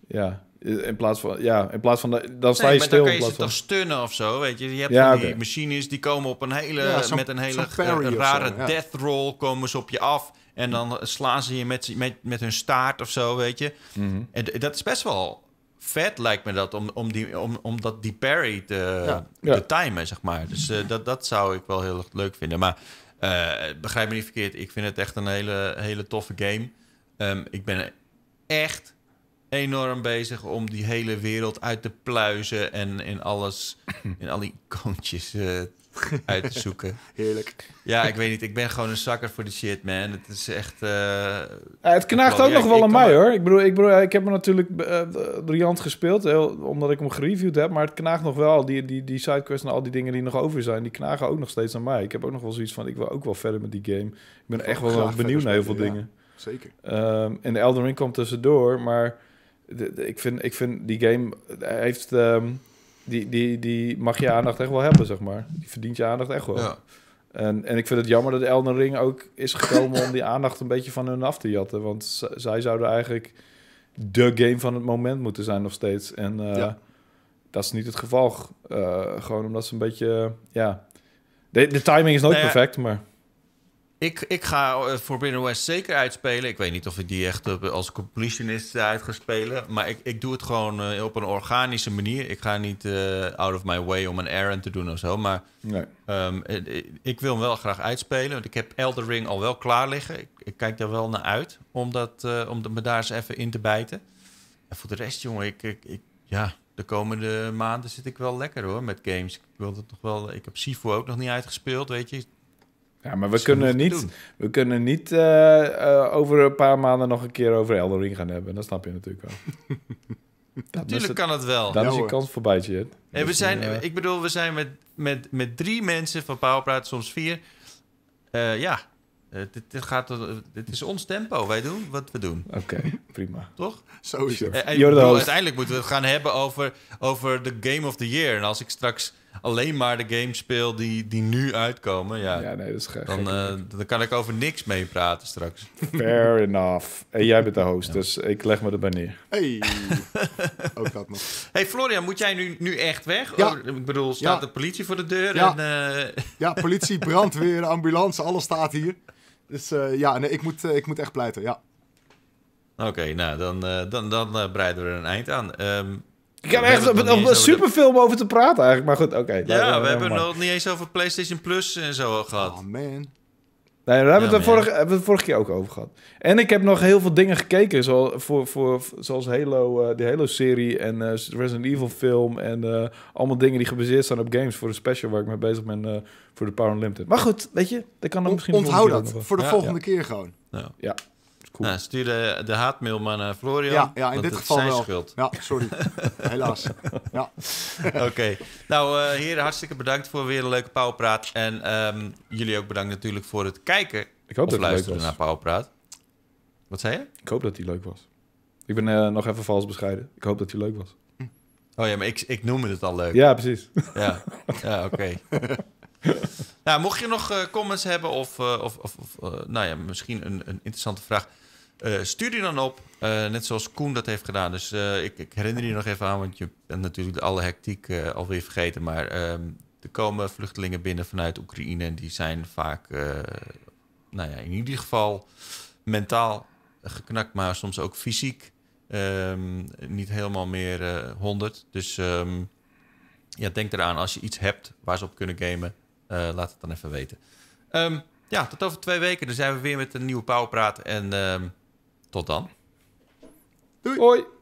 Speaker 1: Ja, in plaats van, ja, in plaats van, de, dan sta je stil. Dan kun je ze toch
Speaker 3: stunnen of zo, weet je. Je hebt ja, die machines die komen op een hele, met een hele rare death roll komen ze op je af. En dan slaan ze je met, met, met hun staart of zo, weet je. Mhm. En dat is best wel vet, lijkt me dat, om, om, die, om, om dat die parry te, ja. Ja. timen, zeg maar. Dus eh, dat, dat zou ik wel heel leuk vinden. Maar uh, begrijp me niet verkeerd, ik vind het echt een hele, hele toffe game. Ehm, ik ben echt enorm bezig om die hele wereld uit te pluizen en in alles, in al die koontjes eh, uit te zoeken. Heerlijk. Ja, ik weet niet. Ik ben gewoon een zakker voor die shit, man. Het is echt... Eh, ja, het knaagt ook nog wel aan mij,
Speaker 1: hoor. Ik bedoel, ik, bedoel, ik heb hem natuurlijk uh, gespeeld, omdat ik hem gereviewd heb. Maar het knaagt nog wel. Die, die, die sidequests en al die dingen die nog over zijn, die knagen ook nog steeds aan mij. Ik heb ook nog wel zoiets van, ik wil ook wel verder met die game. Ik ben echt wel benieuwd naar heel veel dingen. Zeker. Ehm, en de Elden Ring komt tussendoor, maar... ik, vind, ik vind die game heeft... Ehm, die, die, die mag je aandacht echt wel hebben, zeg maar. Die verdient je aandacht echt wel. Ja. En, en ik vind het jammer dat Elden Ring ook is gekomen om die aandacht een beetje van hun af te jatten. Want zij zouden eigenlijk de game van het moment moeten zijn nog steeds. En eh, dat is niet het geval. Eh, gewoon omdat ze een beetje, ja... De, de timing is nooit nou perfect, maar...
Speaker 3: Ik, ik ga Forbidden eh, West zeker uitspelen. Ik weet niet of ik die echt eh, als completionist uit ga spelen. Maar ik, ik doe het gewoon eh, op een organische manier. Ik ga niet out of my way om een errand te doen of zo. Maar nee. Ehm, ik wil hem wel graag uitspelen. Want ik heb Elder Ring al wel klaar liggen. Ik, kijk daar wel naar uit om, om me daar eens even in te bijten. En voor de rest, jongen, ik, ik, ja, de komende maanden zit ik wel lekker hoor met games. Ik wil wel. Ik heb Sifu ook nog niet uitgespeeld, weet je. Ja, maar we kunnen niet,
Speaker 1: we kunnen niet eh, eh, over een paar maanden nog een keer over Eldering gaan hebben. Dat snap je natuurlijk wel. natuurlijk kan het wel. Dan is je kans voorbij, Jit. En we dus, zijn, eh,
Speaker 3: ik bedoel, we zijn met, met, met drie mensen van Powerpraat, soms vier. ja, dit, dit, gaat, dit is ons tempo. Wij doen wat we doen. Oké, prima. Toch? Sowieso. Bedoel, uiteindelijk moeten we het gaan hebben over, over de Game of the Year. En als ik straks alleen maar de games speel die, die nu uitkomen, ja, nee, dat is gek. Dan, eh, dan kan ik over niks mee praten straks.
Speaker 1: Fair enough. Hey, jij bent de host, dus ik leg me erbij neer. Hey.
Speaker 3: Ook dat nog. Hey Florian, moet jij nu, nu echt weg? Oh, ik bedoel, staat de politie voor de deur? Ja, en, eh,
Speaker 4: ja politie, brandweer, ambulance, alles staat hier. Dus eh, ja, nee, ik,
Speaker 1: moet, ik moet echt pleiten, ja.
Speaker 3: Oké, nou dan, dan, dan breiden we er een eind aan. Ehm, ik heb echt super
Speaker 1: veel over te praten eigenlijk, maar goed, oké. ja, we hebben het
Speaker 3: nog niet eens over PlayStation Plus en zo al gehad. Oh man.
Speaker 1: Nee, daar hebben, we
Speaker 3: hebben het vorige keer
Speaker 1: ook over gehad. En ik heb nog heel veel dingen gekeken, zoals, voor, voor, zoals Halo, eh, de Halo-serie en eh, Resident Evil-film... en eh, allemaal dingen die gebaseerd zijn op games voor de special waar ik mee bezig ben voor de Power Limited. Maar goed, weet je, dat kan dan misschien... Onthoud dat, voor de volgende keer gewoon. Ja.
Speaker 3: Nou, stuur de, de haatmail maar naar Florian. Ja, ja in dit geval zijn wel. schuld. Ja, sorry. Helaas. Ja. Oké. Nou, uh, heren, hartstikke bedankt voor weer een leuke Powerpraat. En ehm, jullie ook bedankt natuurlijk voor het kijken Ik hoop of dat luisteren leuk was. naar
Speaker 1: Wat zei je? Ik hoop dat die leuk was. Ik ben eh, nog even vals bescheiden. Ik hoop
Speaker 3: dat die leuk was. Hm. Oh ja, maar ik, ik noemde het al leuk. Ja, precies. Ja, ja oké. nou, mocht je nog eh, comments hebben of, of, of nou ja, misschien een, een interessante vraag... Eh, stuur die dan op. Eh, net zoals Koen dat heeft gedaan. Dus eh, ik, ik, herinner je nog even aan, want je bent natuurlijk de alle hectiek alweer vergeten. Maar ehm, er komen vluchtelingen binnen vanuit Oekraïne. En die zijn vaak, nou ja, in ieder geval mentaal geknakt, maar soms ook fysiek. Ehm, niet helemaal meer 100. Dus ehm, ja, denk eraan als je iets hebt waar ze op kunnen gamen. laat het dan even weten. ja, tot over twee weken. Dan zijn we weer met een nieuwe Pauwpraat. En tot dan. Doei. Hoi.